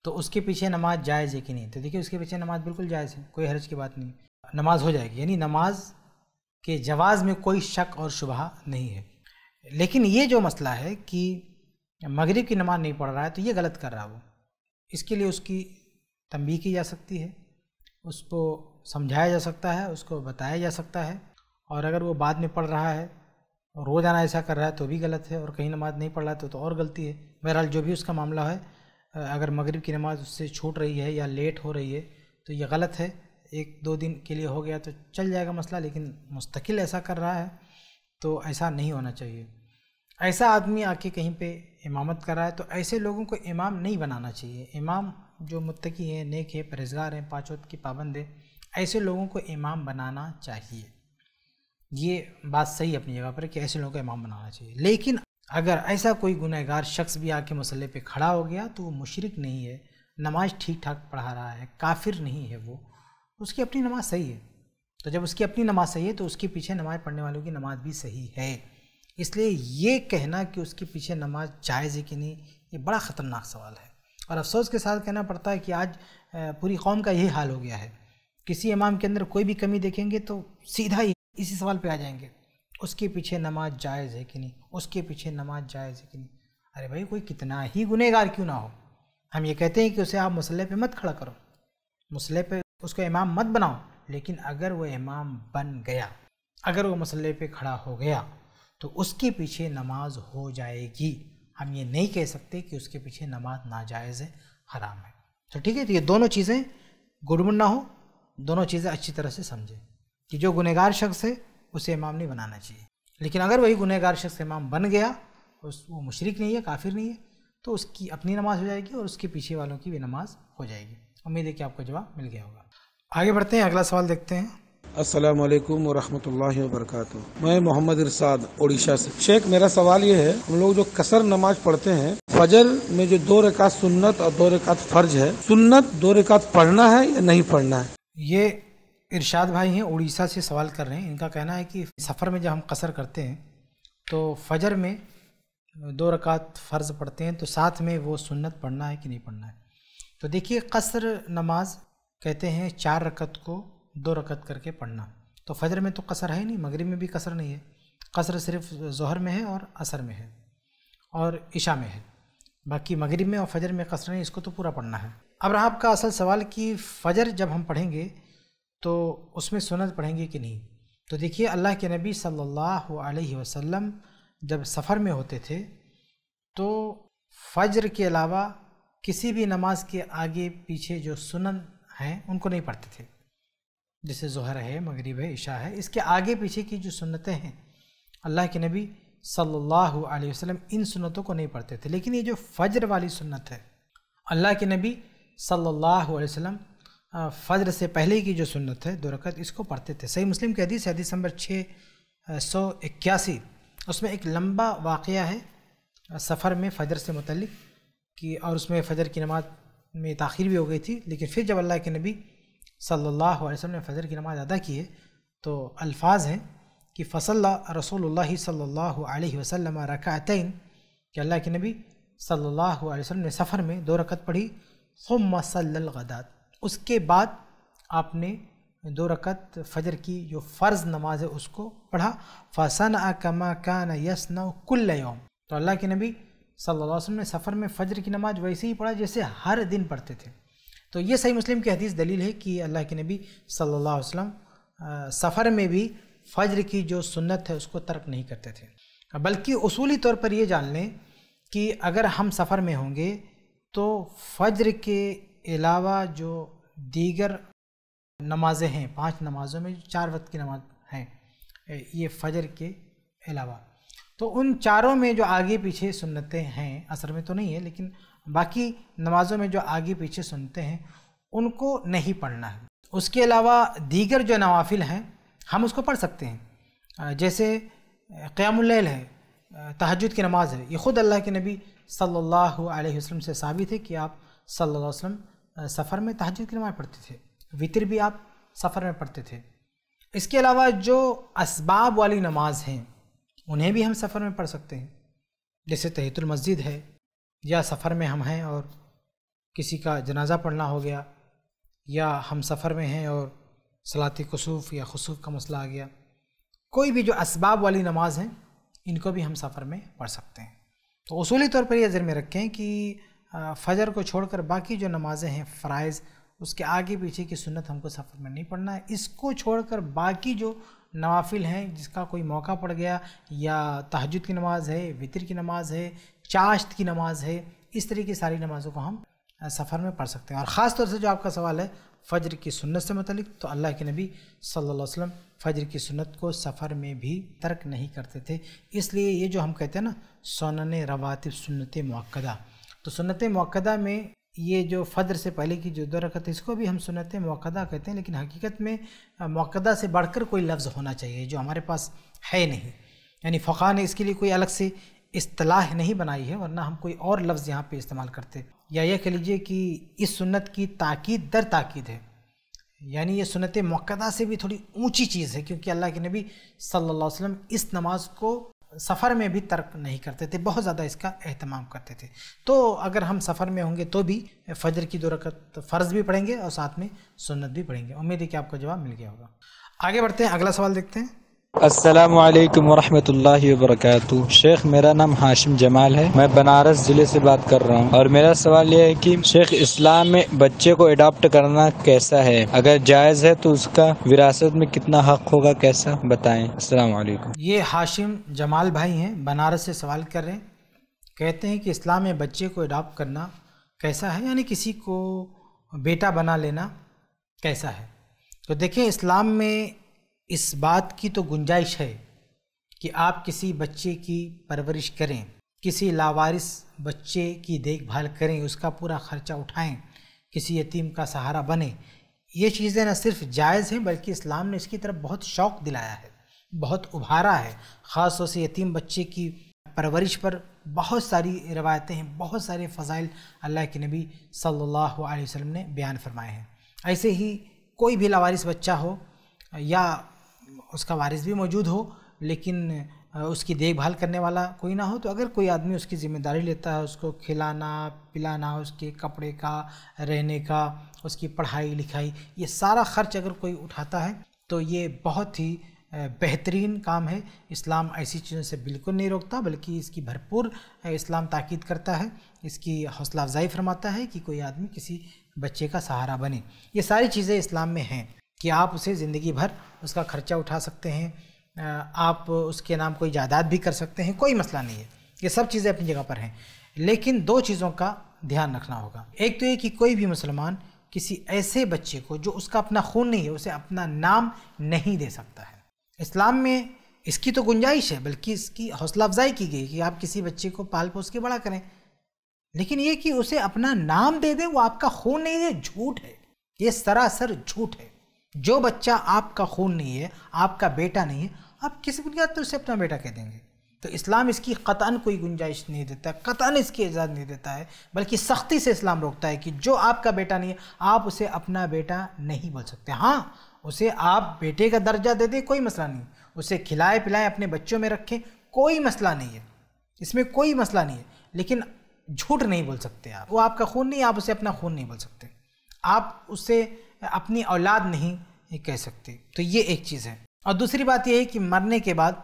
तो उसके पीछे नमाज जायज़ है कि नहीं तो देखिए उसके पीछे नमाज बिल्कुल जायज़ है कोई हर्ज की बात नहीं नमाज हो जाएगी यानी नमाज के जवाज़ में कोई शक और शुबा नहीं है लेकिन ये जो मसला है कि मगरब की नमाज नहीं पढ़ रहा है तो ये गलत कर रहा है वो इसके लिए उसकी तंबी की जा सकती है उसको समझाया जा सकता है उसको बताया जा सकता है और अगर वो बाद में पढ़ रहा है और रोज़ाना ऐसा कर रहा है तो भी गलत है और कहीं नमाज नहीं पढ़ रहा है तो, तो और गलती है बहरहाल जो भी उसका मामला है अगर मगरिब की नमाज़ उससे छूट रही है या लेट हो रही है तो ये गलत है एक दो दिन के लिए हो गया तो चल जाएगा मसला लेकिन मुस्तकिल ऐसा कर रहा है तो ऐसा नहीं होना चाहिए ऐसा आदमी आके कहीं पे इमामत कर रहा है तो ऐसे लोगों को इमाम नहीं बनाना चाहिए इमाम जो मुतकी हैं नेक है परहेजगार हैं पाँच वक्त की पाबंद है ऐसे लोगों को इमाम बनाना चाहिए ये बात सही अपनी जगह पर कि ऐसे लोगों को इमाम बनाना चाहिए लेकिन अगर ऐसा कोई गुनहगार शख्स भी आके मसले पे खड़ा हो गया तो वो मुशरक नहीं है नमाज ठीक ठाक पढ़ा रहा है काफिर नहीं है वो उसकी अपनी नमाज सही है तो जब उसकी अपनी नमाज सही है तो उसके पीछे नमाज़ पढ़ने वालों की नमाज भी सही है इसलिए ये कहना कि उसके पीछे नमाज जायज़ है कि नहीं ये बड़ा ख़तरनाक सवाल है और अफसोस के साथ कहना पड़ता है कि आज पूरी कौम का यही हाल हो गया है किसी इमाम के अंदर कोई भी कमी देखेंगे तो सीधा ही इसी सवाल पे आ जाएंगे उसके पीछे नमाज जायज़ है कि नहीं उसके पीछे नमाज जायज़ है कि नहीं अरे भाई कोई कितना ही गुनहगार क्यों ना हो हम ये कहते हैं कि उसे आप मसले पे मत खड़ा करो मसले पे उसको इमाम मत बनाओ लेकिन अगर वो इमाम बन गया अगर वो मसले पे खड़ा हो गया तो उसके पीछे नमाज हो जाएगी हम ये नहीं कह सकते कि उसके पीछे नमाज नाजायज़ है हराम है तो ठीक है तो ये दोनों चीज़ें गुड़मुड़ ना हो दोनों चीज़ें अच्छी तरह से समझें कि जो गुनहगार शख्स है उसे इमाम नहीं बनाना चाहिए लेकिन अगर वही गुनहगार शख्स इमाम बन गया उस वो मुशरक नहीं है काफिर नहीं है तो उसकी अपनी नमाज हो जाएगी और उसके पीछे वालों की भी नमाज हो जाएगी उम्मीद है कि आपको जवाब मिल गया होगा आगे बढ़ते हैं अगला सवाल देखते हैं अस्सलाम वालेकुम वरहमतुल्लाहि वबरकत मैं मोहम्मद इरसाद ओडिशा से शेख मेरा सवाल ये है हम लोग जो कसर नमाज पढ़ते हैं फजर में जो दो रकात सुन्नत और दो रकात फर्ज है सुन्नत दो रकात पढ़ना है या नहीं पढ़ना है ये इरशाद भाई हैं उड़ीसा से सवाल कर रहे हैं इनका कहना है कि सफ़र में जब हम कसर करते हैं तो फजर में दो रकात फ़र्ज़ पढ़ते हैं तो साथ में वो सुन्नत पढ़ना है कि नहीं पढ़ना है तो देखिए कसर नमाज कहते हैं चार रकत को दो रकत करके पढ़ना तो फजर में तो कसर है नहीं मगरिब में भी कसर नहीं है कसर सिर्फ जहर में है और असर में है और इशा में है बाकी मगरिब में और फजर में कसर नहीं इसको तो पूरा पढ़ना है अब रहा आपका असल सवाल कि फजर जब हम पढ़ेंगे तो उसमें सुनत पढ़ेंगे कि नहीं तो देखिए अल्लाह के नबी सल्लल्लाहु अलैहि वसल्लम जब सफ़र में होते थे तो फजर के अलावा किसी भी नमाज के आगे पीछे जो सुनन हैं उनको नहीं पढ़ते थे जैसे जहर है मगरब है इशा है इसके आगे पीछे की जो सुन्नतें हैं अल्लाह के नबी सल्लल्लाहु अलैहि वसल्लम इन सुन्नतों को नहीं पढ़ते थे लेकिन ये जो फ़जर वाली सुन्नत है अल्लाह के नबी सल्लल्लाहु अलैहि वसल्लम फ़जर से पहले की जो सुन्नत है दुरकत इसको पढ़ते थे सही मुस्लिम के हदीस हदीस नंबर छः सौ इक्यासी उसमें एक लंबा वाक़ है सफ़र में फ़जर से मतलब कि और उसमें फ़जर की नमाज में ताखिर भी हो गई थी लेकिन फिर जब अल्लाह के नबी सल्लल्लाहु अलैहि वसल्लम ने फजर की नमाज़ अदा की है तो अल्फाज हैं कि फसल रसोल्ला सल्लल्लाहु अलैहि वसल्लम कि अल्लाह के नबी सल्लल्लाहु अलैहि वसल्लम ने सफ़र में दो रकत पढ़ी ख़ुम मसलगदात उसके बाद आपने दो रकत फजर की जो फ़र्ज़ नमाज है उसको पढ़ा फसन कमा कान यसन कुल्ल तो अल्लाह के नबी सल्लल्लाहु अलैहि वसल्लम ने सफ़र में फ़जर की नमाज वैसे ही पढ़ा जैसे हर दिन पढ़ते थे तो ये सही मुस्लिम की हदीस दलील है कि अल्लाह के नबी सल्लल्लाहु अलैहि वसल्लम सफ़र में भी फ़ज्र की जो सुन्नत है उसको तर्क नहीं करते थे बल्कि उसूली तौर पर ये जान लें कि अगर हम सफ़र में होंगे तो फ़ज्र के अलावा जो दीगर नमाज़ें हैं पांच नमाज़ों में चार वक्त की नमाज हैं ये फ़जर के अलावा तो उन चारों में जो आगे पीछे सुनते हैं असर में तो नहीं है लेकिन बाकी नमाज़ों में जो आगे पीछे सुनते हैं उनको नहीं पढ़ना है उसके अलावा दीगर जो नवाफिल हैं हम उसको पढ़ सकते हैं जैसे क़्यामल है तहजद की नमाज़ है ये ख़ुद अल्लाह के नबी सल्लल्लाहु अलैहि वसल्लम से साबित है कि आप सल्लल्लाहु अलैहि वसल्लम सफ़र में तहजद की नमाज़ पढ़ते थे वितर भी आप सफ़र में पढ़ते थे इसके अलावा जो इसबाब वाली नमाज हैं उन्हें भी हम सफ़र में पढ़ सकते हैं जैसे तहतुल मस्जिद है या सफ़र में हम हैं और किसी का जनाजा पढ़ना हो गया या हम सफ़र में हैं और सलाती कसूफ या खसूफ का मसला आ गया कोई भी जो इसबाब वाली नमाज हैं इनको भी हम सफ़र में पढ़ सकते हैं तो असूली तौर पर यह जर में रखें कि फ़जर को छोड़कर बाकी जो नमाज़ें हैं फ़रज़ उसके आगे पीछे की सुन्नत हमको सफ़र में नहीं पढ़ना है इसको छोड़कर बाकी जो नवाफिल हैं जिसका कोई मौका पड़ गया या तहजद की नमाज़ है वितर की नमाज़ है चाश्त की नमाज़ है इस तरह की सारी नमाज़ों को हम सफ़र में पढ़ सकते हैं और ख़ास तौर से जो आपका सवाल है फ़जर की सुन्नत से मतलब तो अल्लाह के नबी सल्लल्लाहु अलैहि वसल्लम फ़जर की सुन्नत को सफ़र में भी तर्क नहीं करते थे इसलिए ये जो हम कहते हैं ना सोन रवातब सुनत मक्दा तो सुनत मक्दा में ये जो फ़द्र से पहले की जो दो है इसको भी हम सुनते हैं मौकदा कहते हैं लेकिन हकीकत में मौकदा से बढ़कर कोई लफ्ज़ होना चाहिए जो हमारे पास है नहीं यानी फ़ा ने इसके लिए कोई अलग से असलाह नहीं बनाई है वरना हम कोई और लफ्ज़ यहाँ पे इस्तेमाल करते या यह कह लीजिए कि इस सुन्नत की ताक़द दर ताक़द है यानी यह सुनत मौक़दा से भी थोड़ी ऊंची चीज़ है क्योंकि अल्लाह के नबी सल्लल्लाहु अलैहि वसल्लम इस नमाज को सफ़र में भी तर्क नहीं करते थे बहुत ज़्यादा इसका अहतमाम करते थे तो अगर हम सफ़र में होंगे तो भी फजर की दो रकत फ़र्ज़ भी पढ़ेंगे और साथ में सुन्नत भी पढ़ेंगे उम्मीद है कि आपको जवाब मिल गया होगा आगे बढ़ते हैं अगला सवाल देखते हैं असलकम वरहमतुल्लाहि वबरकू शेख मेरा नाम हाशिम जमाल है मैं बनारस ज़िले से बात कर रहा हूँ और मेरा सवाल यह है कि शेख इस्लाम में बच्चे को अडॉप्ट करना कैसा है अगर जायज़ है तो उसका विरासत में कितना हक होगा कैसा बताएं असलकुम ये हाशिम जमाल भाई हैं बनारस से सवाल कर रहे हैं कहते हैं कि इस्लाम में बच्चे को अडॉप्ट करना कैसा है यानी किसी को बेटा बना लेना कैसा है तो देखिए इस्लाम में इस बात की तो गुंजाइश है कि आप किसी बच्चे की परवरिश करें किसी लावारिस बच्चे की देखभाल करें उसका पूरा खर्चा उठाएं किसी यतीम का सहारा बने ये चीज़ें न सिर्फ जायज़ हैं बल्कि इस्लाम ने इसकी तरफ बहुत शौक़ दिलाया है बहुत उभारा है ख़ास तौर से यतीम बच्चे की परवरिश पर बहुत सारी रवायतें हैं बहुत सारे फ़जाइल अल्लाह के नबी सल्लल्लाहु अलैहि वसल्लम ने बयान फरमाए हैं ऐसे ही कोई भी लावारिस बच्चा हो या उसका वारिस भी मौजूद हो लेकिन उसकी देखभाल करने वाला कोई ना हो तो अगर कोई आदमी उसकी ज़िम्मेदारी लेता है उसको खिलाना पिलाना उसके कपड़े का रहने का उसकी पढ़ाई लिखाई ये सारा खर्च अगर कोई उठाता है तो ये बहुत ही बेहतरीन काम है इस्लाम ऐसी चीज़ों से बिल्कुल नहीं रोकता बल्कि इसकी भरपूर इस्लाम ताकीद करता है इसकी हौसला अफजाई फरमाता है कि कोई आदमी किसी बच्चे का सहारा बने ये सारी चीज़ें इस्लाम में हैं कि आप उसे ज़िंदगी भर उसका खर्चा उठा सकते हैं आप उसके नाम कोई जायदाद भी कर सकते हैं कोई मसला नहीं है ये सब चीज़ें अपनी जगह पर हैं लेकिन दो चीज़ों का ध्यान रखना होगा एक तो ये कि कोई भी मुसलमान किसी ऐसे बच्चे को जो उसका अपना खून नहीं है उसे अपना नाम नहीं दे सकता है इस्लाम में इसकी तो गुंजाइश है बल्कि इसकी हौसला अफजाई की गई कि आप किसी बच्चे को पाल पोस के बड़ा करें लेकिन ये कि उसे अपना नाम दे दें वो आपका खून नहीं है झूठ है ये सरासर झूठ है जो बच्चा आपका खून नहीं है आपका बेटा नहीं है आप किसी बुनियाद पर उसे अपना बेटा कह देंगे तो इस्लाम इसकी कतान कोई गुंजाइश नहीं देता कतान इसकी इजाज़त नहीं देता है बल्कि सख्ती से इस्लाम रोकता है कि जो आपका बेटा नहीं है आप उसे अपना बेटा नहीं बोल सकते हाँ उसे आप बेटे का दर्जा दे दें कोई मसला नहीं उसे खिलाए पिलाए अपने बच्चों में रखें कोई मसला नहीं है इसमें कोई मसला नहीं है लेकिन झूठ नहीं बोल सकते आप वो आपका खून नहीं आप उसे अपना खून नहीं बोल सकते आप उसे अपनी औलाद नहीं कह सकते तो ये एक चीज़ है और दूसरी बात यह है कि मरने के बाद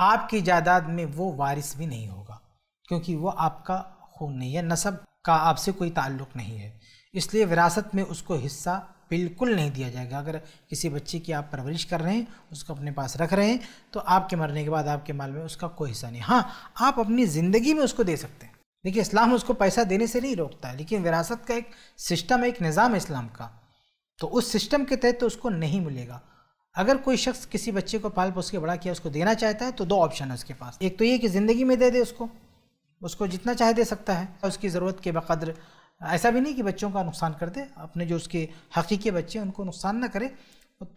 आपकी जायदाद में वो वारिस भी नहीं होगा क्योंकि वो आपका खून नहीं है नसब का आपसे कोई ताल्लुक नहीं है इसलिए विरासत में उसको हिस्सा बिल्कुल नहीं दिया जाएगा अगर किसी बच्चे की आप परवरिश कर रहे हैं उसको अपने पास रख रहे हैं तो आपके मरने के बाद आपके माल में उसका कोई हिस्सा नहीं हाँ आप अपनी ज़िंदगी में उसको दे सकते हैं देखिए इस्लाम उसको पैसा देने से नहीं रोकता है लेकिन विरासत का एक सिस्टम है एक निज़ाम है इस्लाम का तो उस सिस्टम के तहत तो उसको नहीं मिलेगा अगर कोई शख्स किसी बच्चे को पाल पोस के बड़ा किया उसको देना चाहता है तो दो ऑप्शन है उसके पास एक तो ये कि ज़िंदगी में दे दे उसको उसको जितना चाहे दे सकता है उसकी ज़रूरत के बकदर ऐसा भी नहीं कि बच्चों का नुकसान कर दे अपने जो उसके हकीकी बच्चे उनको नुकसान ना करे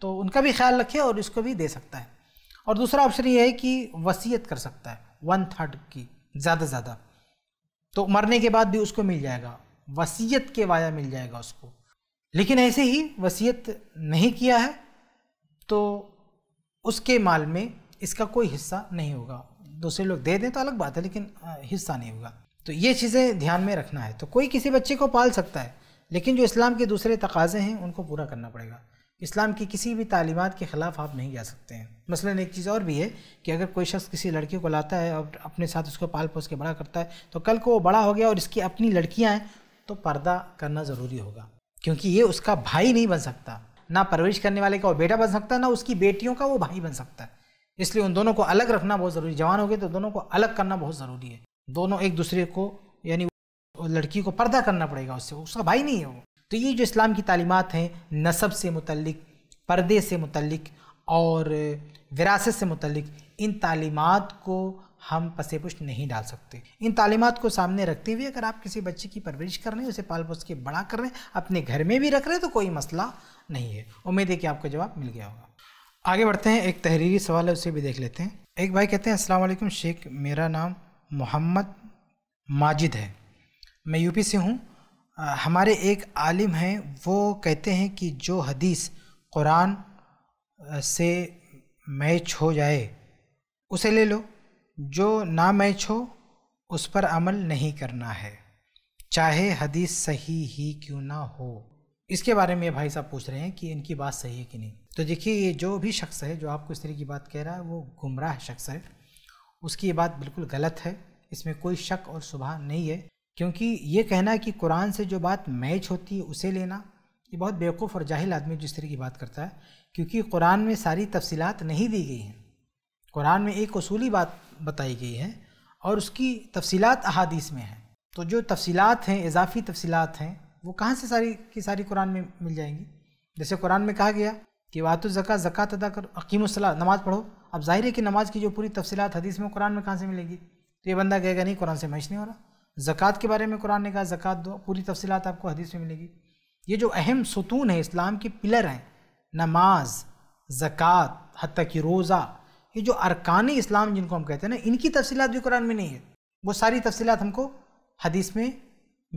तो उनका भी ख्याल रखे और इसको भी दे सकता है और दूसरा ऑप्शन ये है कि वसीयत कर सकता है वन थर्ड की ज़्यादा ज़्यादा तो मरने के बाद भी उसको मिल जाएगा वसीयत के वाया मिल जाएगा उसको लेकिन ऐसे ही वसीयत नहीं किया है तो उसके माल में इसका कोई हिस्सा नहीं होगा दूसरे लोग दे दें तो अलग बात है लेकिन हिस्सा नहीं होगा तो ये चीज़ें ध्यान में रखना है तो कोई किसी बच्चे को पाल सकता है लेकिन जो इस्लाम के दूसरे तकाजे हैं उनको पूरा करना पड़ेगा इस्लाम की किसी भी तालीमत के ख़िलाफ़ आप नहीं जा सकते हैं मसलन एक चीज़ और भी है कि अगर कोई शख्स किसी लड़की को लाता है और अपने साथ उसको पाल पोस के बड़ा करता है तो कल को वो बड़ा हो गया और इसकी अपनी लड़कियाँ हैं तो पर्दा करना ज़रूरी होगा क्योंकि ये उसका भाई नहीं बन सकता ना परवरिश करने वाले का वो बेटा बन सकता है ना उसकी बेटियों का वो भाई बन सकता है इसलिए उन दोनों को अलग रखना बहुत ज़रूरी जवान हो गए तो दोनों को अलग करना बहुत ज़रूरी है दोनों एक दूसरे को यानी लड़की को पर्दा करना पड़ेगा उससे उसका भाई नहीं है वो तो ये जो इस्लाम की तालीमत हैं नसब से मुतलक पर्दे से मुतलक और विरासत से मुतलक इन तालीमत को हम पसे पुष्ट नहीं डाल सकते इन तालीमत को सामने रखते हुए अगर आप किसी बच्चे की परवरिश कर रहे हैं उसे पाल पोस के बड़ा कर रहे हैं अपने घर में भी रख रहे हैं तो कोई मसला नहीं है उम्मीद है कि आपका जवाब मिल गया होगा आगे बढ़ते हैं एक तहरीरी सवाल है उसे भी देख लेते हैं एक भाई कहते हैं अस्सलाम वालेकुम शेख मेरा नाम मोहम्मद माजिद है मैं यूपी से हूँ हमारे एक आलिम हैं वो कहते हैं कि जो हदीस कुरान से मैच हो जाए उसे ले लो जो ना मैच हो उस पर अमल नहीं करना है चाहे हदीस सही ही क्यों ना हो इसके बारे में भाई साहब पूछ रहे हैं कि इनकी बात सही है कि नहीं तो देखिए ये जो भी शख्स है जो आपको इस तरह की बात कह रहा है वो गुमराह शख्स है उसकी ये बात बिल्कुल गलत है इसमें कोई शक और सुबह नहीं है क्योंकि ये कहना कि कुरान से जो बात मैच होती है उसे लेना ये बहुत बेवकूफ़ और जाहिल आदमी जिस तरह की बात करता है क्योंकि कुरान में सारी तफसीत नहीं दी गई हैं कुरान में एक असूली बात बताई गई है और उसकी तफसीत अहादीस में है तो जो तफसीत हैं इजाफी तफसीत हैं वो कहाँ से सारी की सारी कुरान में मिल जाएंगी जैसे कुरान में कहा गया कि वातु ज़क़़ा ज़क़़त अदा करो अकीमसला नमाज़ पढ़ो अब जाहिर है कि नमाज़ की जो पूरी तफसीत हदीस में कुरान में कहाँ से मिलेगी तो ये बंदा कहेगा नहीं कुरान से महेश नहीं हो रहा ज़क़़त के बारे में कुरान ने कहा ज़क़़त दो पूरी तफसीत आपको हदीस में मिलेगी ये जो अहम सतून है इस्लाम के पिलर हैं नमाज ज़क़़त हती रोज़ा ये जो अरकानी इस्लाम जिनको हम कहते हैं ना इनकी तफसीत भी कुरान में नहीं है वो सारी तफसीत हमको हदीस में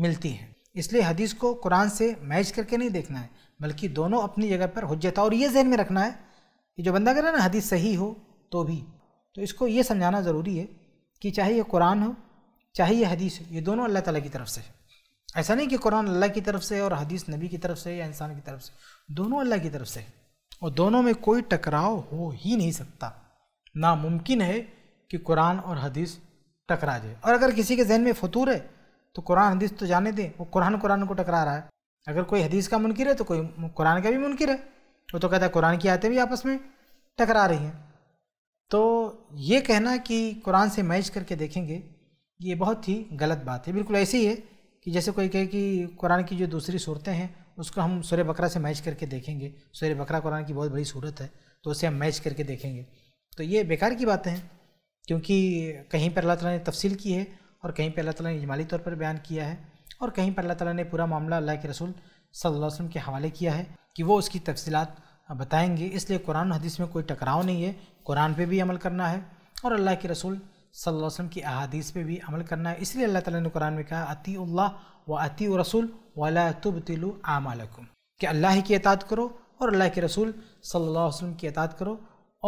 मिलती हैं इसलिए हदीस को कुरान से मैच करके नहीं देखना है बल्कि दोनों अपनी जगह पर हजत और ये जहन में रखना है कि जो बंदा कह रहा है ना हदीस सही हो तो भी तो इसको ये समझाना ज़रूरी है कि चाहे ये कुरान हो चाहे ये हदीस हो ये दोनों अल्लाह ताला की तरफ से है ऐसा नहीं कि कुरान अल्लाह की तरफ से और हदीस नबी की तरफ से या इंसान की तरफ से दोनों अल्लाह की तरफ से और दोनों में कोई टकराव हो ही नहीं सकता नामुमकिन है कि कुरान और हदीस टकरा जाए और अगर किसी के जहन में फतूर है तो कुरान हदीस तो जाने दें वो कुरान कुरान को टकरा रहा है अगर कोई हदीस का मुनकर है तो कोई कुरान का भी मुनकर है वो तो कहता है कुरान की आयतें भी आपस में टकरा रही हैं तो ये कहना कि कुरान से मैच करके देखेंगे ये बहुत ही गलत बात है बिल्कुल ऐसी है कि जैसे कोई कहे कि कुरान की जो दूसरी सूरतें हैं उसको हम सूर्य बकरा से मैच करके देखेंगे सूर्य बकरा कुरान की बहुत बड़ी सूरत है तो उसे हम मैच करके देखेंगे तो ये बेकार की बातें हैं क्योंकि कहीं पर अल्लाह ताला ने तफसील की है और कहीं पर अल्लाह ताला ने जमाली तौर पर बयान किया है और कहीं पर अल्लाह ताला ने पूरा मामला अल्लाह के रसूल सल्लल्लाहु अलैहि वसल्लम के हवाले किया है कि वो उसकी तफसीत बताएंगे इसलिए कुरान हदीस में कोई टकराव नहीं है कुरान पर भी अमल करना है और अल्लाह के रसूल सल्ला वसम की अहादीस पे भी अमल करना है इसलिए अल्लाह ताला ने कुरान में कहा अति व अति रसूल वाला तुब तिलु आमकुम कि अल्लाह की अतात करो और अल्लाह के रसूल सल्लल्लाहु अलैहि वसल्लम की अतात करो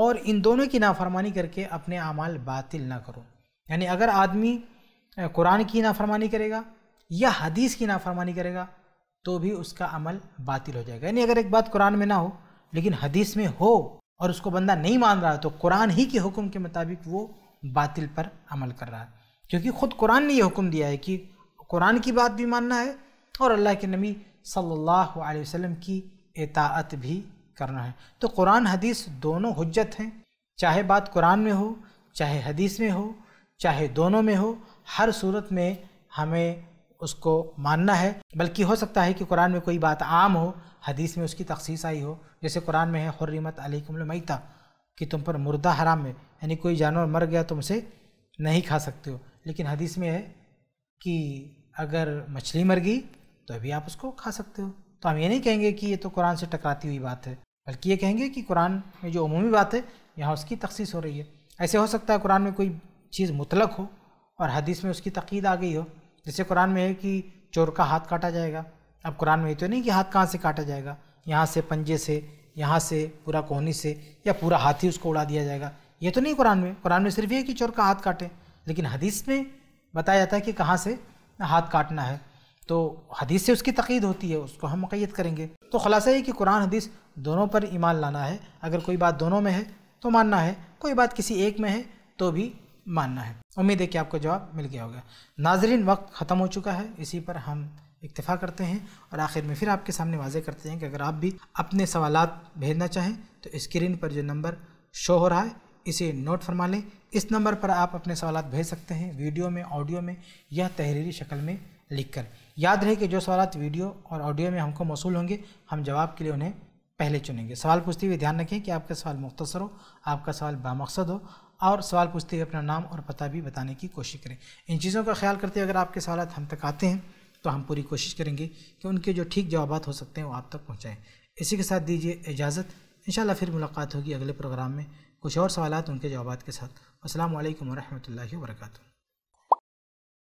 और इन दोनों की नाफरमानी करके अपने अमाल बातिल ना करो यानी अगर आदमी कुरान की नाफरमानी करेगा या हदीस की नाफरमानी करेगा तो भी उसका अमल बातिल हो जाएगा यानी अगर एक बात कुरान में ना हो लेकिन हदीस में हो और उसको बंदा नहीं मान रहा तो कुरान ही के हुक्म के मुताबिक वो बातिल पर अमल कर रहा है क्योंकि ख़ुद कुरान ने यह हुक्म दिया है कि कुरान की बात भी मानना है और अल्लाह के नबी सल्लल्लाहु अलैहि वसल्लम की इताअत भी करना है तो कुरान हदीस दोनों हजत हैं चाहे बात कुरान में हो चाहे हदीस में हो चाहे दोनों में हो हर सूरत में हमें उसको मानना है बल्कि हो सकता है कि कुरान में कोई बात आम हो हदीस में उसकी तखसीस आई हो जैसे कुरान में है हर्रमत अलैकुमलमैता कि तुम पर मुर्दा हराम है यानी कोई जानवर मर गया तुम उसे नहीं खा सकते हो लेकिन हदीस में है कि अगर मछली मर गई तो अभी आप उसको खा सकते हो तो हम ये नहीं कहेंगे कि ये तो कुरान से टकराती हुई बात है बल्कि ये कहेंगे कि कुरान में जो अमूमी बात है यहाँ उसकी तखसीस हो रही है ऐसे हो सकता है कुरान में कोई चीज़ मुतलक हो और हदीस में उसकी तकीद आ गई हो जैसे कुरान में है कि चोर का हाथ काटा जाएगा अब कुरान में ये तो नहीं कि हाथ कहाँ से काटा जाएगा यहाँ से पंजे से यहाँ से पूरा कोहनी से या पूरा हाथ ही उसको उड़ा दिया जाएगा ये तो नहीं कुरान में कुरान में सिर्फ ये कि चोर का हाथ काटें लेकिन हदीस में बताया जाता है कि कहाँ से हाथ काटना है तो हदीस से उसकी तकीद होती है उसको हम मुक़ैद करेंगे तो खुलासा ये कि कुरान हदीस दोनों पर ईमान लाना है अगर कोई बात दोनों में है तो मानना है कोई बात किसी एक में है तो भी मानना है उम्मीद है कि आपको जवाब मिल गया होगा नाजरीन वक्त ख़त्म हो चुका है इसी पर हम इक्तफ़ा करते हैं और आखिर में फिर आपके सामने वाजे करते हैं कि अगर आप भी अपने सवाल भेजना चाहें तो स्क्रीन पर जो नंबर शो हो रहा है इसे नोट फरमा लें इस नंबर पर आप अपने सवाल भेज सकते हैं वीडियो में ऑडियो में या तहरीरी शक्ल में लिखकर याद रहे कि जो सवाल वीडियो और ऑडियो में हमको मौसू होंगे हम जवाब के लिए उन्हें पहले चुनेंगे सवाल पूछते हुए ध्यान रखें कि आपका सवाल मुख्तसर हो आपका सवाल बामकसद हो और सवाल पूछते हुए अपना नाम और पता भी बताने की कोशिश करें इन चीज़ों का ख्याल करते हुए अगर आपके सवाल हम तक आते हैं तो हम पूरी कोशिश करेंगे कि उनके जो ठीक जवाब हो सकते हैं वो आप तक पहुँचाएँ इसी के साथ दीजिए इजाज़त इन फिर मुलाकात होगी अगले प्रोग्राम में कुछ और सवाल उनके जवाब के साथ असल वरहमल वर्का